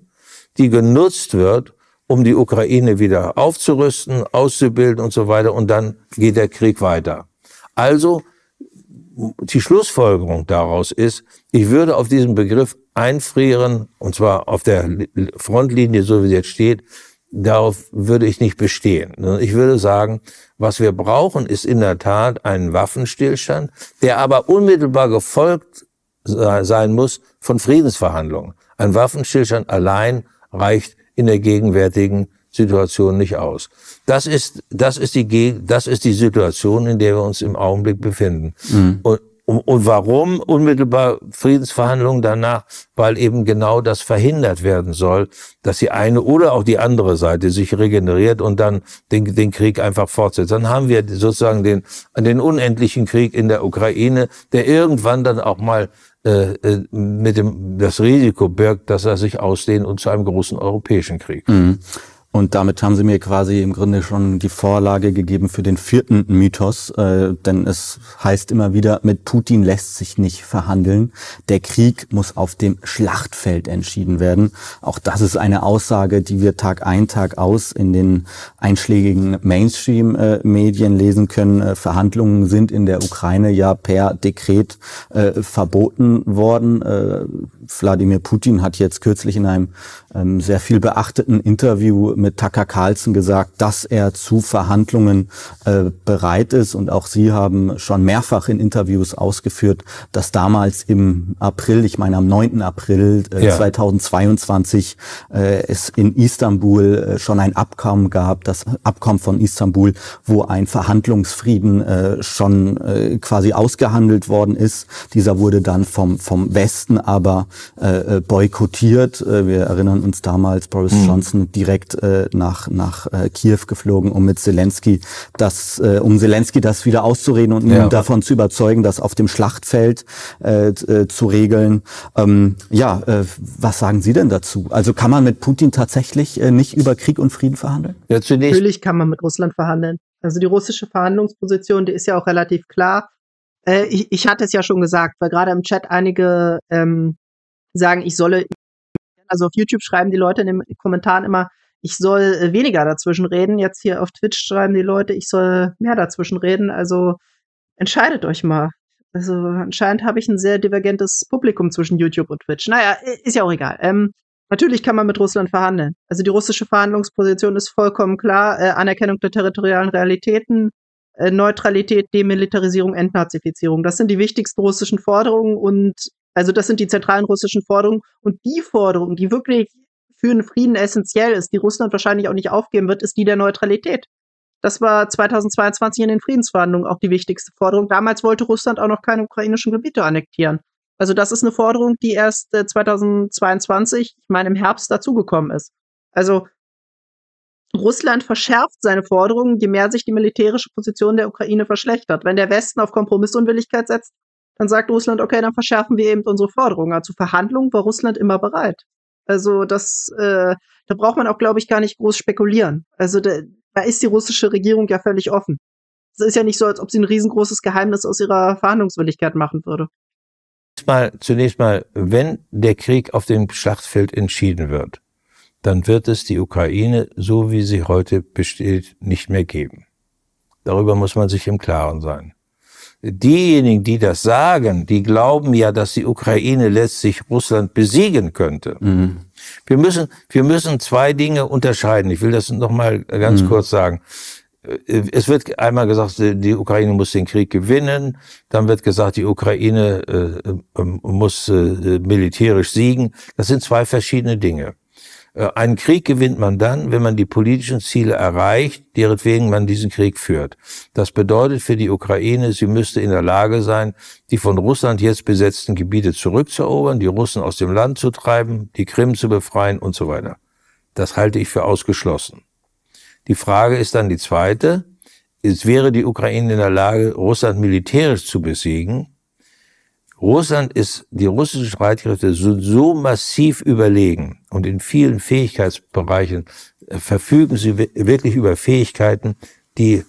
die genutzt wird, um die Ukraine wieder aufzurüsten, auszubilden und so weiter. Und dann geht der Krieg weiter. Also die Schlussfolgerung daraus ist, ich würde auf diesen Begriff einfrieren, und zwar auf der Frontlinie, so wie sie jetzt steht, darauf würde ich nicht bestehen. Ich würde sagen, was wir brauchen, ist in der Tat einen Waffenstillstand, der aber unmittelbar gefolgt sein muss von Friedensverhandlungen. Ein Waffenstillstand allein reicht in der gegenwärtigen Situation nicht aus. Das ist, das ist, die, das ist die Situation, in der wir uns im Augenblick befinden. Mhm. Und und, warum unmittelbar Friedensverhandlungen danach? Weil eben genau das verhindert werden soll, dass die eine oder auch die andere Seite sich regeneriert und dann den, den Krieg einfach fortsetzt. Dann haben wir sozusagen den, den unendlichen Krieg in der Ukraine, der irgendwann dann auch mal äh, äh mit dem das Risiko birgt, dass er sich ausdehnt und zu einem großen europäischen Krieg. Mhm. Und damit haben sie mir quasi im Grunde schon die Vorlage gegeben für den vierten Mythos, äh, denn es heißt immer wieder, mit Putin lässt sich nicht verhandeln. Der Krieg muss auf dem Schlachtfeld entschieden werden. Auch das ist eine Aussage, die wir Tag ein, Tag aus in den einschlägigen Mainstream-Medien lesen können. Äh, Verhandlungen sind in der Ukraine ja per Dekret äh, verboten worden. Äh, Wladimir Putin hat jetzt kürzlich in einem ähm, sehr viel beachteten Interview mit Tucker Carlson gesagt, dass er zu Verhandlungen äh, bereit ist. Und auch Sie haben schon mehrfach in Interviews ausgeführt, dass damals im April, ich meine am 9. April äh, ja. 2022, äh, es in Istanbul äh, schon ein Abkommen gab, das Abkommen von Istanbul, wo ein Verhandlungsfrieden äh, schon äh, quasi ausgehandelt worden ist. Dieser wurde dann vom, vom Westen aber äh, äh boykottiert. Äh, wir erinnern uns damals, Boris mhm. Johnson direkt äh, nach, nach äh, Kiew geflogen, um mit Zelensky das, äh, um Zelensky das wieder auszureden und ihn davon zu überzeugen, das auf dem Schlachtfeld äh, äh, zu regeln. Ähm, ja, äh, was sagen Sie denn dazu? Also kann man mit Putin tatsächlich äh, nicht über Krieg und Frieden verhandeln? Ja, Natürlich kann man mit Russland verhandeln. Also die russische Verhandlungsposition, die ist ja auch relativ klar. Äh, ich, ich hatte es ja schon gesagt, weil gerade im Chat einige ähm, sagen, ich solle, also auf YouTube schreiben die Leute in den Kommentaren immer, ich soll äh, weniger dazwischen reden. Jetzt hier auf Twitch schreiben die Leute, ich soll mehr dazwischen reden. Also entscheidet euch mal. Also anscheinend habe ich ein sehr divergentes Publikum zwischen YouTube und Twitch. Naja, ist ja auch egal. Ähm, natürlich kann man mit Russland verhandeln. Also die russische Verhandlungsposition ist vollkommen klar. Äh, Anerkennung der territorialen Realitäten, äh, Neutralität, Demilitarisierung, Entnazifizierung. Das sind die wichtigsten russischen Forderungen und also das sind die zentralen russischen Forderungen. Und die Forderungen, die wirklich für einen Frieden essentiell ist, die Russland wahrscheinlich auch nicht aufgeben wird, ist die der Neutralität. Das war 2022 in den Friedensverhandlungen auch die wichtigste Forderung. Damals wollte Russland auch noch keine ukrainischen Gebiete annektieren. Also das ist eine Forderung, die erst 2022, äh, ich meine im Herbst, dazugekommen ist. Also Russland verschärft seine Forderungen, je mehr sich die militärische Position der Ukraine verschlechtert. Wenn der Westen auf Kompromissunwilligkeit setzt, dann sagt Russland, okay, dann verschärfen wir eben unsere Forderungen. Zu also Verhandlungen war Russland immer bereit. Also das, äh, da braucht man auch, glaube ich, gar nicht groß spekulieren. Also da, da ist die russische Regierung ja völlig offen. Es ist ja nicht so, als ob sie ein riesengroßes Geheimnis aus ihrer Verhandlungswilligkeit machen würde. Mal, zunächst mal, wenn der Krieg auf dem Schlachtfeld entschieden wird, dann wird es die Ukraine, so wie sie heute besteht, nicht mehr geben. Darüber muss man sich im Klaren sein diejenigen, die das sagen, die glauben ja, dass die Ukraine letztlich Russland besiegen könnte. Mhm. Wir müssen, wir müssen zwei Dinge unterscheiden. Ich will das nochmal ganz mhm. kurz sagen. Äh, es wird einmal gesagt, die Ukraine muss den Krieg gewinnen. Dann wird gesagt, die Ukraine äh, äh muss äh, militärisch siegen. Das sind zwei verschiedene Dinge. Äh, einen Krieg gewinnt man dann, wenn man die politischen Ziele erreicht, deretwegen man diesen Krieg führt. Das bedeutet für die Ukraine, sie müsste in der Lage sein, die von Russland jetzt besetzten Gebiete zurückzuerobern, die Russen aus dem Land zu treiben, die Krim zu befreien und so weiter. Das halte ich für ausgeschlossen. Die Frage ist dann die zweite. Es wäre die Ukraine in der Lage, Russland militärisch zu besiegen, Russland ist, die russischen Streitkräfte sind so massiv überlegen und in vielen Fähigkeitsbereichen äh, verfügen sie wirklich über Fähigkeiten, die,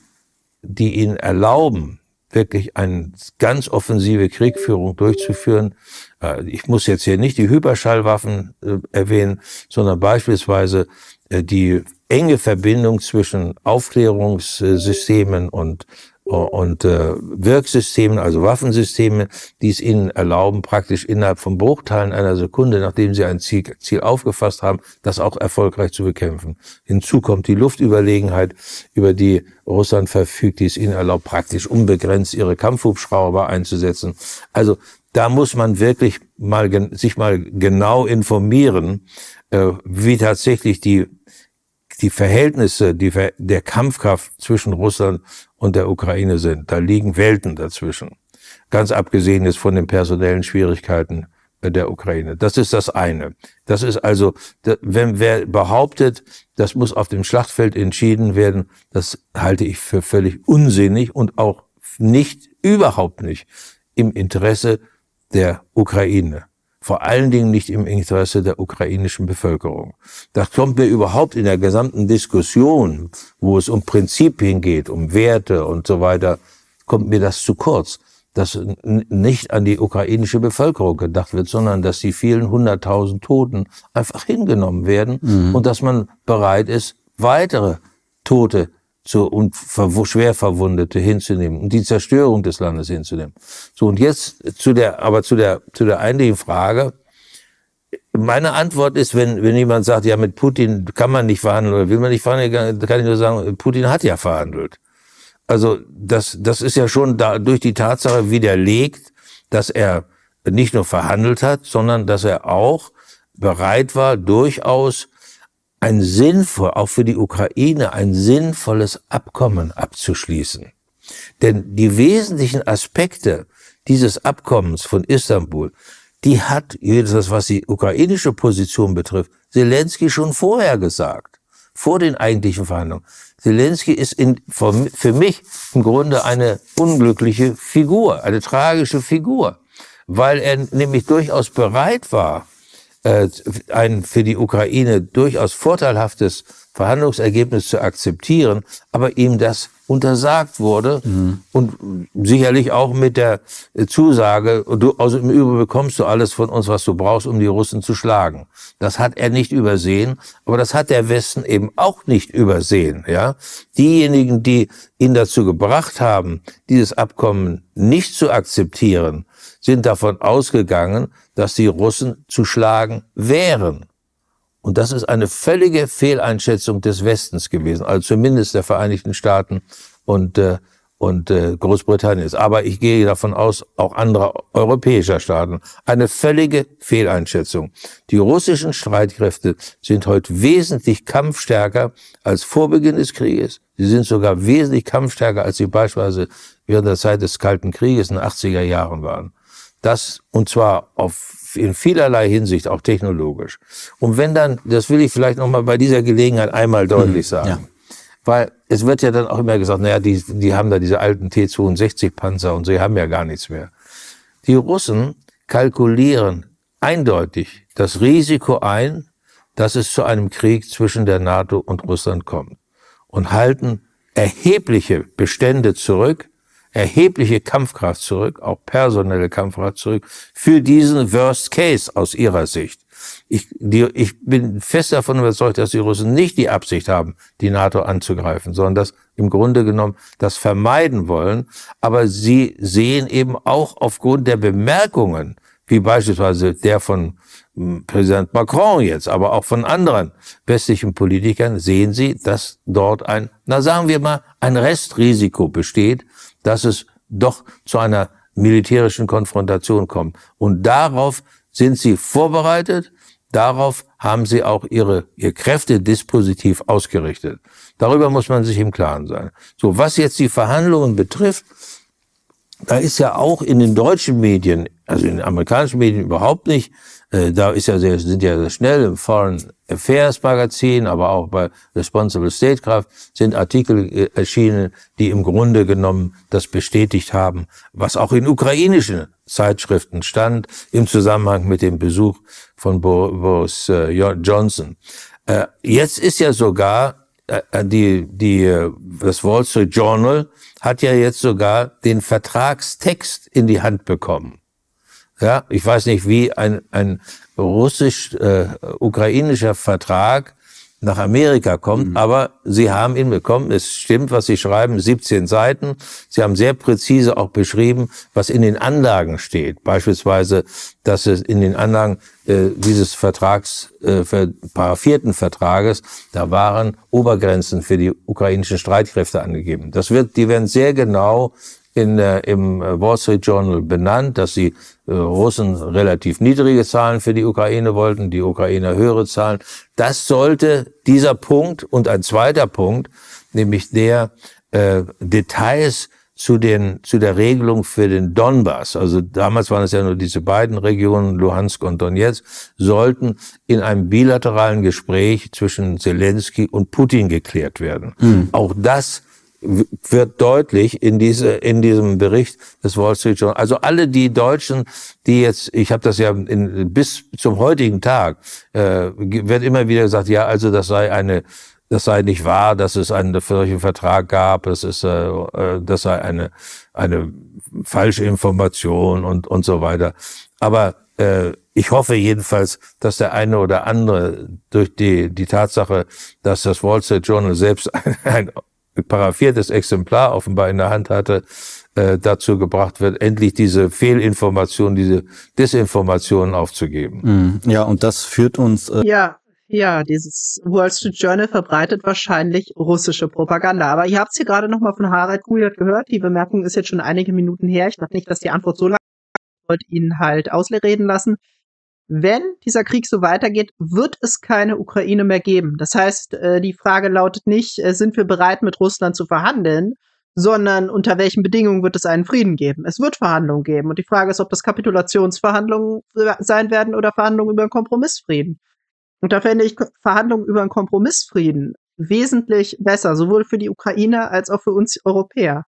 die ihnen erlauben, wirklich eine ganz offensive Kriegführung durchzuführen. Äh, ich muss jetzt hier nicht die Hyperschallwaffen äh, erwähnen, sondern beispielsweise die enge Verbindung zwischen Aufklärungssystemen und äh, und äh, Wirksystemen, also Waffensysteme, die es ihnen erlauben, praktisch innerhalb von Bruchteilen einer Sekunde, nachdem sie ein Ziel, Ziel aufgefasst haben, das auch erfolgreich zu bekämpfen. Hinzu kommt die Luftüberlegenheit, über die Russland verfügt, die es ihnen erlaubt, praktisch unbegrenzt ihre Kampfhubschrauber einzusetzen. Also da muss man wirklich mal sich mal genau informieren, äh, wie tatsächlich die die Verhältnisse die, der Kampfkraft zwischen Russland und der Ukraine sind. Da liegen Welten dazwischen. Ganz abgesehen ist von den personellen Schwierigkeiten der Ukraine. Das ist das eine. Das ist also, wenn wer behauptet, das muss auf dem Schlachtfeld entschieden werden, das halte ich für völlig unsinnig und auch nicht, überhaupt nicht im Interesse der Ukraine vor allen Dingen nicht im Interesse der ukrainischen Bevölkerung. Das kommt mir überhaupt in der gesamten Diskussion, wo es um Prinzipien geht, um Werte und so weiter, kommt mir das zu kurz, dass nicht an die ukrainische Bevölkerung gedacht wird, sondern dass die vielen hunderttausend Toten einfach hingenommen werden mhm. und dass man bereit ist, weitere Tote zur und schwer Verwundete hinzunehmen und die Zerstörung des Landes hinzunehmen. So und jetzt zu der, aber zu der zu der eigentlichen Frage. Meine Antwort ist, wenn wenn jemand sagt, ja mit Putin kann man nicht verhandeln oder will man nicht verhandeln, kann ich nur sagen, Putin hat ja verhandelt. Also das das ist ja schon da, durch die Tatsache widerlegt, dass er nicht nur verhandelt hat, sondern dass er auch bereit war, durchaus ein sinnvoll, auch für die Ukraine, ein sinnvolles Abkommen abzuschließen. Denn die wesentlichen Aspekte dieses Abkommens von Istanbul, die hat, jedenfalls was die ukrainische Position betrifft, Zelensky schon vorher gesagt, vor den eigentlichen Verhandlungen. Zelensky ist in, für mich im Grunde eine unglückliche Figur, eine tragische Figur, weil er nämlich durchaus bereit war, äh, ein für die Ukraine durchaus vorteilhaftes Verhandlungsergebnis zu akzeptieren, aber ihm das untersagt wurde mhm. und sicherlich auch mit der äh, Zusage, du, also im Übrigen bekommst du alles von uns, was du brauchst, um die Russen zu schlagen. Das hat er nicht übersehen, aber das hat der Westen eben auch nicht übersehen, ja. Diejenigen, die ihn dazu gebracht haben, dieses Abkommen nicht zu akzeptieren, sind davon ausgegangen, dass die Russen zu schlagen wären. Und das ist eine völlige Fehleinschätzung des Westens gewesen, also zumindest der Vereinigten Staaten und, äh, und äh, Großbritanniens. Aber ich gehe davon aus, auch anderer europäischer Staaten. Eine völlige Fehleinschätzung. Die russischen Streitkräfte sind heute wesentlich kampfstärker als vor Beginn des Krieges. Sie sind sogar wesentlich kampfstärker, als sie beispielsweise während der Zeit des Kalten Krieges in den 80er Jahren waren. Das, und zwar auf in vielerlei Hinsicht, auch technologisch. Und wenn dann, das will ich vielleicht nochmal bei dieser Gelegenheit einmal deutlich mhm, sagen, ja. weil es wird ja dann auch immer gesagt, naja, die, die haben da diese alten T-62-Panzer und sie haben ja gar nichts mehr. Die Russen kalkulieren eindeutig das Risiko ein, dass es zu einem Krieg zwischen der NATO und Russland kommt und halten erhebliche Bestände zurück, erhebliche Kampfkraft zurück, auch personelle Kampfkraft zurück, für diesen Worst Case aus ihrer Sicht. Ich, die, ich bin fest davon überzeugt, dass die Russen nicht die Absicht haben, die NATO anzugreifen, sondern dass im Grunde genommen das vermeiden wollen. Aber sie sehen eben auch aufgrund der Bemerkungen, wie beispielsweise der von hm, Präsident Macron jetzt, aber auch von anderen westlichen Politikern, sehen sie, dass dort ein, na sagen wir mal, ein Restrisiko besteht, dass es doch zu einer militärischen Konfrontation kommt. Und darauf sind sie vorbereitet, darauf haben sie auch ihre, ihr Kräftedispositiv ausgerichtet. Darüber muss man sich im Klaren sein. So, was jetzt die Verhandlungen betrifft, da ist ja auch in den deutschen Medien, also in den amerikanischen Medien überhaupt nicht, äh, da ist ja sehr, sind ja sehr schnell im Foreign Affairs Magazin, aber auch bei Responsible Statecraft sind Artikel äh, erschienen, die im Grunde genommen das bestätigt haben, was auch in ukrainischen Zeitschriften stand im Zusammenhang mit dem Besuch von Boris äh, Johnson. Jetzt ist ja sogar die, die, das Wall Street Journal hat ja jetzt sogar den Vertragstext in die Hand bekommen. Ja, ich weiß nicht, wie ein, ein russisch-ukrainischer äh, Vertrag nach Amerika kommt, mhm. aber sie haben ihn bekommen. Es stimmt, was sie schreiben, 17 Seiten. Sie haben sehr präzise auch beschrieben, was in den Anlagen steht. Beispielsweise, dass es in den Anlagen äh, dieses Vertrags, äh, paraffierten Vertrages, da waren Obergrenzen für die ukrainischen Streitkräfte angegeben. Das wird, die werden sehr genau in, äh, im äh, Wall Street Journal benannt, dass die äh, Russen relativ niedrige Zahlen für die Ukraine wollten, die Ukrainer höhere Zahlen. Das sollte dieser Punkt und ein zweiter Punkt, nämlich der äh, Details zu, den, zu der Regelung für den Donbass, also damals waren es ja nur diese beiden Regionen, Luhansk und Donetsk, sollten in einem bilateralen Gespräch zwischen Zelensky und Putin geklärt werden. Mhm. Auch das wird deutlich in, diese, in diesem Bericht des Wall Street Journal. Also alle die Deutschen, die jetzt, ich habe das ja in, bis zum heutigen Tag, äh, wird immer wieder gesagt, ja, also das sei eine das sei nicht wahr, dass es einen solchen Vertrag gab, das ist, äh, äh, das sei eine, eine falsche Information und, und so weiter. Aber äh, ich hoffe jedenfalls, dass der eine oder andere durch die, die Tatsache, dass das Wall Street Journal selbst ein, ein paraffiertes Exemplar offenbar in der Hand hatte, äh, dazu gebracht wird, endlich diese Fehlinformationen, diese Desinformationen aufzugeben. Mhm. Ja, und das führt uns. Äh ja, ja, dieses Wall Street Journal verbreitet wahrscheinlich russische Propaganda. Aber ihr habt es hier gerade nochmal von Harald Gujat gehört. Die Bemerkung ist jetzt schon einige Minuten her. Ich dachte nicht, dass die Antwort so lange ich wollte ihn halt ausreden lassen wenn dieser Krieg so weitergeht, wird es keine Ukraine mehr geben. Das heißt, äh, die Frage lautet nicht, äh, sind wir bereit, mit Russland zu verhandeln, sondern unter welchen Bedingungen wird es einen Frieden geben? Es wird Verhandlungen geben. Und die Frage ist, ob das Kapitulationsverhandlungen sein werden oder Verhandlungen über einen Kompromissfrieden. Und da fände ich Verhandlungen über einen Kompromissfrieden wesentlich besser, sowohl für die Ukraine als auch für uns Europäer.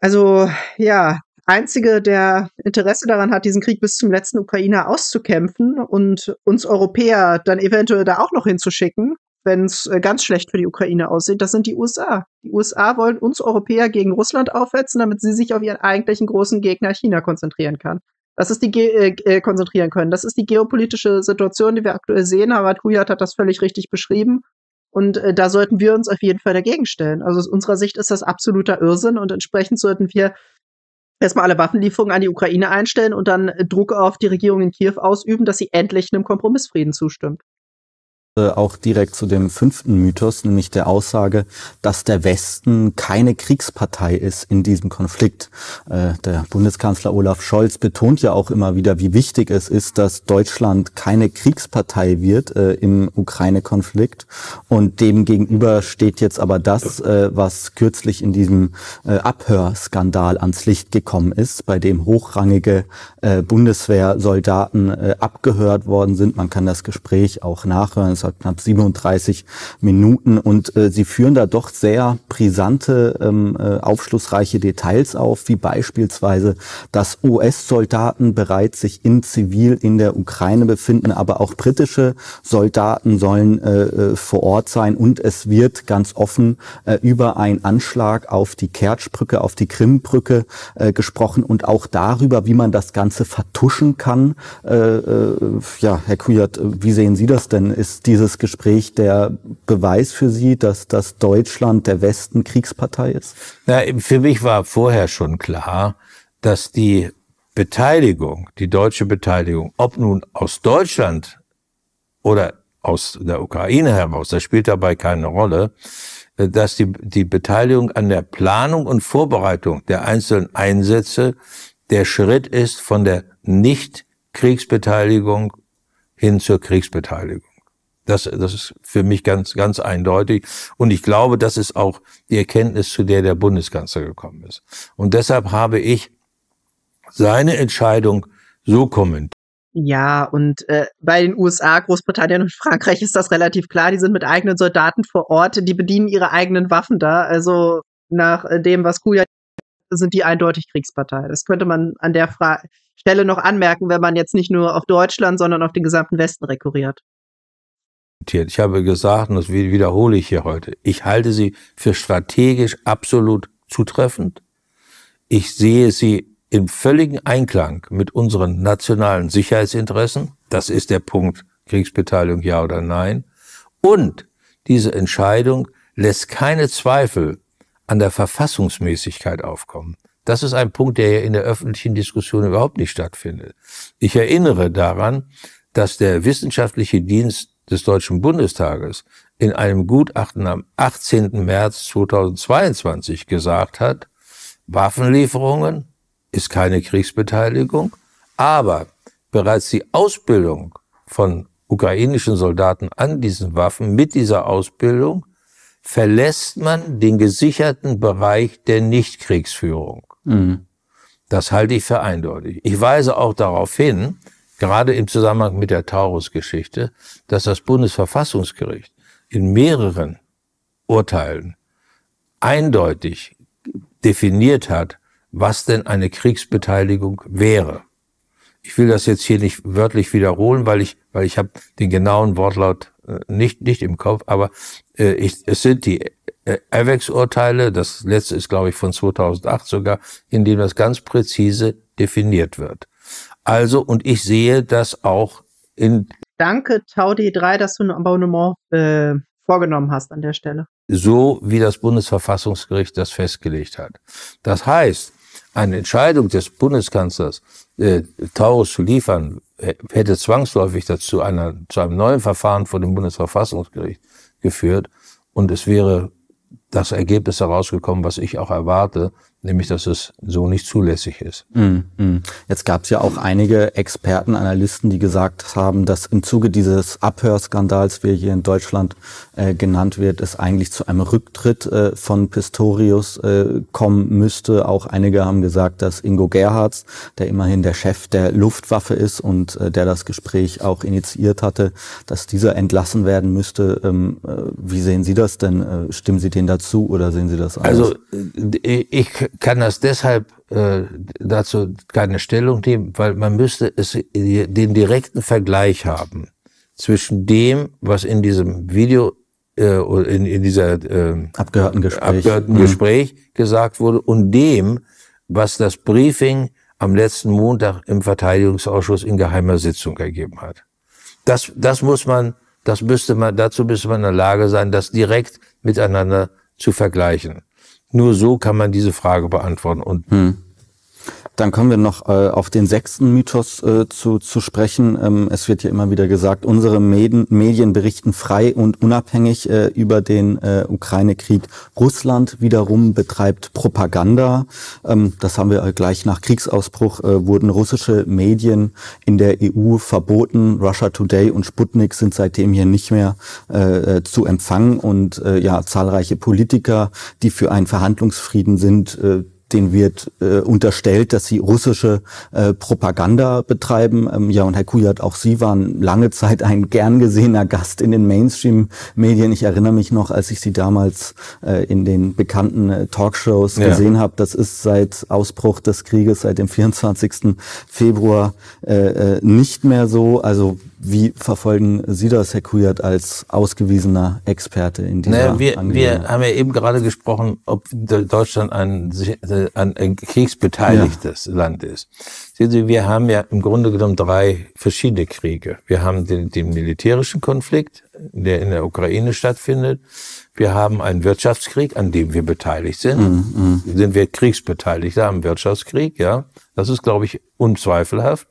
Also ja, Einzige, der Interesse daran hat, diesen Krieg bis zum letzten Ukrainer auszukämpfen und uns Europäer dann eventuell da auch noch hinzuschicken, wenn es äh, ganz schlecht für die Ukraine aussieht, das sind die USA. Die USA wollen uns Europäer gegen Russland aufhetzen, damit sie sich auf ihren eigentlichen großen Gegner China konzentrieren kann. Das ist die Ge äh, äh konzentrieren können. Das ist die geopolitische Situation, die wir aktuell sehen. Harald Kujat hat das völlig richtig beschrieben. Und äh, da sollten wir uns auf jeden Fall dagegen stellen. Also aus unserer Sicht ist das absoluter Irrsinn und entsprechend sollten wir erstmal alle Waffenlieferungen an die Ukraine einstellen und dann Druck auf die Regierung in Kiew ausüben, dass sie endlich einem Kompromissfrieden zustimmt. Äh, auch direkt zu dem fünften Mythos, nämlich der Aussage, dass der Westen keine Kriegspartei ist in diesem Konflikt. Äh, der Bundeskanzler Olaf Scholz betont ja auch immer wieder, wie wichtig es ist, dass Deutschland keine Kriegspartei wird äh, im Ukraine-Konflikt. Und dem gegenüber steht jetzt aber das, was kürzlich in diesem Abhörskandal ans Licht gekommen ist, bei dem hochrangige Bundeswehrsoldaten abgehört worden sind. Man kann das Gespräch auch nachhören. Es hat knapp 37 Minuten und äh, sie führen da doch sehr brisante, ähm, äh, aufschlussreiche Details auf, wie beispielsweise, dass US-Soldaten bereits sich in Zivil in der Ukraine befinden, aber auch britische Soldaten sollen äh, äh vor Ort sein und es wird ganz offen äh, über einen Anschlag auf die Kertschbrücke, auf die Krimbrücke äh, gesprochen und auch darüber, wie man das Ganze vertuschen kann. Äh, äh, ja, Herr Kujat, wie sehen Sie das denn? Ist die dieses Gespräch der Beweis für Sie, dass das Deutschland der Westen Kriegspartei ist? Na, für mich war vorher schon klar, dass die Beteiligung, die deutsche Beteiligung, ob nun aus Deutschland oder aus der Ukraine heraus, das spielt dabei keine Rolle, äh, dass die, die Beteiligung an der Planung und Vorbereitung der einzelnen Einsätze der Schritt ist von der Nicht-Kriegsbeteiligung hin zur Kriegsbeteiligung. Das, das ist für mich ganz, ganz eindeutig. Und ich glaube, das ist auch die Erkenntnis, zu der der Bundeskanzler gekommen ist. Und deshalb habe ich seine Entscheidung so kommentiert. Ja, und äh, bei den USA, Großbritannien und Frankreich ist das relativ klar. Die sind mit eigenen Soldaten vor Ort, die bedienen ihre eigenen Waffen da. Also nach äh, dem, was Kuja sind die eindeutig Kriegspartei. Das könnte man an der Fra Stelle noch anmerken, wenn man jetzt nicht nur auf Deutschland, sondern auf den gesamten Westen rekurriert. Ich habe gesagt, und das wiederhole ich hier heute, ich halte sie für strategisch absolut zutreffend. Ich sehe sie im völligen Einklang mit unseren nationalen Sicherheitsinteressen. Das ist der Punkt Kriegsbeteiligung ja oder nein. Und diese Entscheidung lässt keine Zweifel an der Verfassungsmäßigkeit aufkommen. Das ist ein Punkt, der ja in der öffentlichen Diskussion überhaupt nicht stattfindet. Ich erinnere daran, dass der wissenschaftliche Dienst des Deutschen Bundestages in einem Gutachten am 18. März 2022 gesagt hat, Waffenlieferungen ist keine Kriegsbeteiligung, aber bereits die Ausbildung von ukrainischen Soldaten an diesen Waffen mit dieser Ausbildung verlässt man den gesicherten Bereich der Nichtkriegsführung. Mhm. Das halte ich für eindeutig. Ich weise auch darauf hin, gerade im Zusammenhang mit der Taurus-Geschichte, dass das Bundesverfassungsgericht in mehreren Urteilen eindeutig definiert hat, was denn eine Kriegsbeteiligung wäre. Ich will das jetzt hier nicht wörtlich wiederholen, weil ich, weil ich habe den genauen Wortlaut äh, nicht, nicht im Kopf, aber äh, ich, es sind die äh, AVEX-Urteile, das letzte ist, glaube ich, von 2008 sogar, in dem das ganz präzise definiert wird. Also, und ich sehe das auch in. Danke, Taudi3, dass du ein Abonnement äh, vorgenommen hast an der Stelle. So wie das Bundesverfassungsgericht das festgelegt hat. Das heißt, eine Entscheidung des Bundeskanzlers, äh, Taurus zu liefern, hätte zwangsläufig dazu einer, zu einem neuen Verfahren vor dem Bundesverfassungsgericht geführt. Und es wäre das Ergebnis herausgekommen, was ich auch erwarte, nämlich dass es so nicht zulässig ist. Mhm, mhm. Jetzt gab es ja auch einige Experten, Analysten, die gesagt haben, dass im Zuge dieses Abhörskandals, wie er hier in Deutschland äh, genannt wird, es eigentlich zu einem Rücktritt äh, von Pistorius äh, kommen müsste. Auch einige haben gesagt, dass Ingo Gerhards, der immerhin der Chef der Luftwaffe ist und äh, der das Gespräch auch initiiert hatte, dass dieser entlassen werden müsste. Ähm, äh, wie sehen Sie das denn? Äh, stimmen Sie den dazu oder sehen Sie das anders? Also ich kann das deshalb äh, dazu keine Stellung nehmen, weil man müsste es, den direkten Vergleich haben zwischen dem, was in diesem Video äh, in, in dieser äh, Abgehörtengespräch, Abgehörtengespräch mhm. gesagt wurde und dem, was das Briefing am letzten Montag im Verteidigungsausschuss in geheimer Sitzung ergeben hat. Das, das muss man, das müsste man, dazu müsste man in der Lage sein, das direkt miteinander zu vergleichen. Nur so kann man diese Frage beantworten. Und hm. Dann kommen wir noch äh, auf den sechsten Mythos äh, zu, zu sprechen. Ähm, es wird hier immer wieder gesagt, unsere Medien, Medien berichten frei und unabhängig äh, über den äh, Ukraine-Krieg. Russland wiederum betreibt Propaganda. Ähm, das haben wir äh, gleich nach Kriegsausbruch, äh, wurden russische Medien in der EU verboten. Russia Today und Sputnik sind seitdem hier nicht mehr äh, äh, zu empfangen. Und äh, ja, zahlreiche Politiker, die für einen Verhandlungsfrieden sind, äh, den wird äh, unterstellt, dass sie russische äh, Propaganda betreiben. Ähm, ja, und Herr Kujat, auch Sie waren lange Zeit ein gern gesehener Gast in den Mainstream-Medien. Ich erinnere mich noch, als ich Sie damals äh, in den bekannten äh, Talkshows ja. gesehen habe. Das ist seit Ausbruch des Krieges, seit dem 24. Februar äh, äh, nicht mehr so. Also wie verfolgen Sie das, Herr Kujat, als ausgewiesener Experte in dieser naja, wir, wir haben ja eben gerade gesprochen, ob Deutschland ein, ein kriegsbeteiligtes ja. Land ist. Sehen Sie, wir haben ja im Grunde genommen drei verschiedene Kriege. Wir haben den, den militärischen Konflikt, der in der Ukraine stattfindet. Wir haben einen Wirtschaftskrieg, an dem wir beteiligt sind. Mm, mm. Sind wir kriegsbeteiligt am Wirtschaftskrieg, ja. Das ist, glaube ich, unzweifelhaft.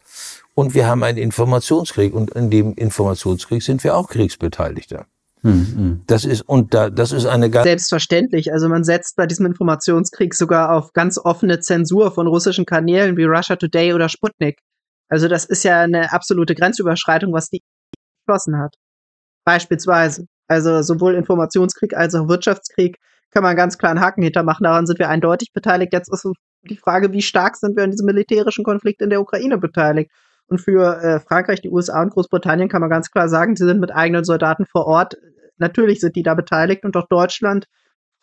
Und wir haben einen Informationskrieg und in dem Informationskrieg sind wir auch Kriegsbeteiligter. Hm, hm. Das ist, und da, das ist eine ganz. Selbstverständlich. Also man setzt bei diesem Informationskrieg sogar auf ganz offene Zensur von russischen Kanälen wie Russia Today oder Sputnik. Also das ist ja eine absolute Grenzüberschreitung, was die beschlossen hat. Beispielsweise. Also sowohl Informationskrieg als auch Wirtschaftskrieg kann man ganz klar einen Haken hintermachen. Daran sind wir eindeutig beteiligt. Jetzt ist die Frage, wie stark sind wir an diesem militärischen Konflikt in der Ukraine beteiligt? Und für äh, Frankreich, die USA und Großbritannien kann man ganz klar sagen, sie sind mit eigenen Soldaten vor Ort. Natürlich sind die da beteiligt und auch Deutschland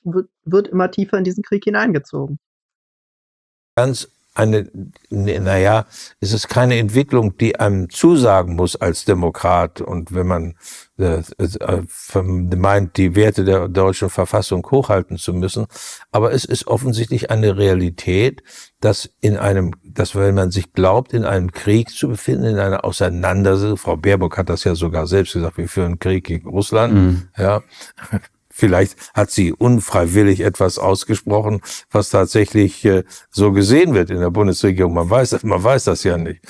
wird immer tiefer in diesen Krieg hineingezogen. Ganz eine, ne, naja, es ist keine Entwicklung, die einem zusagen muss als Demokrat. Und wenn man äh, äh, meint, die Werte der deutschen Verfassung hochhalten zu müssen. Aber es ist offensichtlich eine Realität, dass in einem, dass wenn man sich glaubt, in einem Krieg zu befinden, in einer Auseinandersetzung, Frau Baerbock hat das ja sogar selbst gesagt, wir führen Krieg gegen Russland, mhm. ja, Vielleicht hat sie unfreiwillig etwas ausgesprochen, was tatsächlich äh, so gesehen wird in der Bundesregierung. Man weiß, man weiß das ja nicht.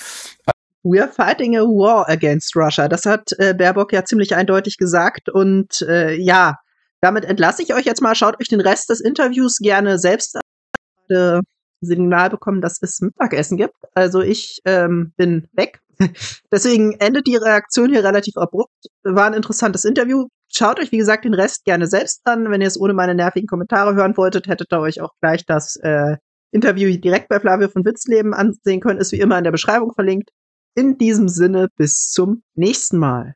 We are fighting a war against Russia. Das hat äh, Baerbock ja ziemlich eindeutig gesagt. Und äh, ja, damit entlasse ich euch jetzt mal. Schaut euch den Rest des Interviews gerne selbst an. Äh, Signal bekommen, dass es Mittagessen gibt. Also ich ähm, bin weg. Deswegen endet die Reaktion hier relativ abrupt. War ein interessantes Interview. Schaut euch, wie gesagt, den Rest gerne selbst an. Wenn ihr es ohne meine nervigen Kommentare hören wolltet, hättet ihr euch auch gleich das äh, Interview direkt bei Flavio von Witzleben ansehen können. Ist wie immer in der Beschreibung verlinkt. In diesem Sinne, bis zum nächsten Mal.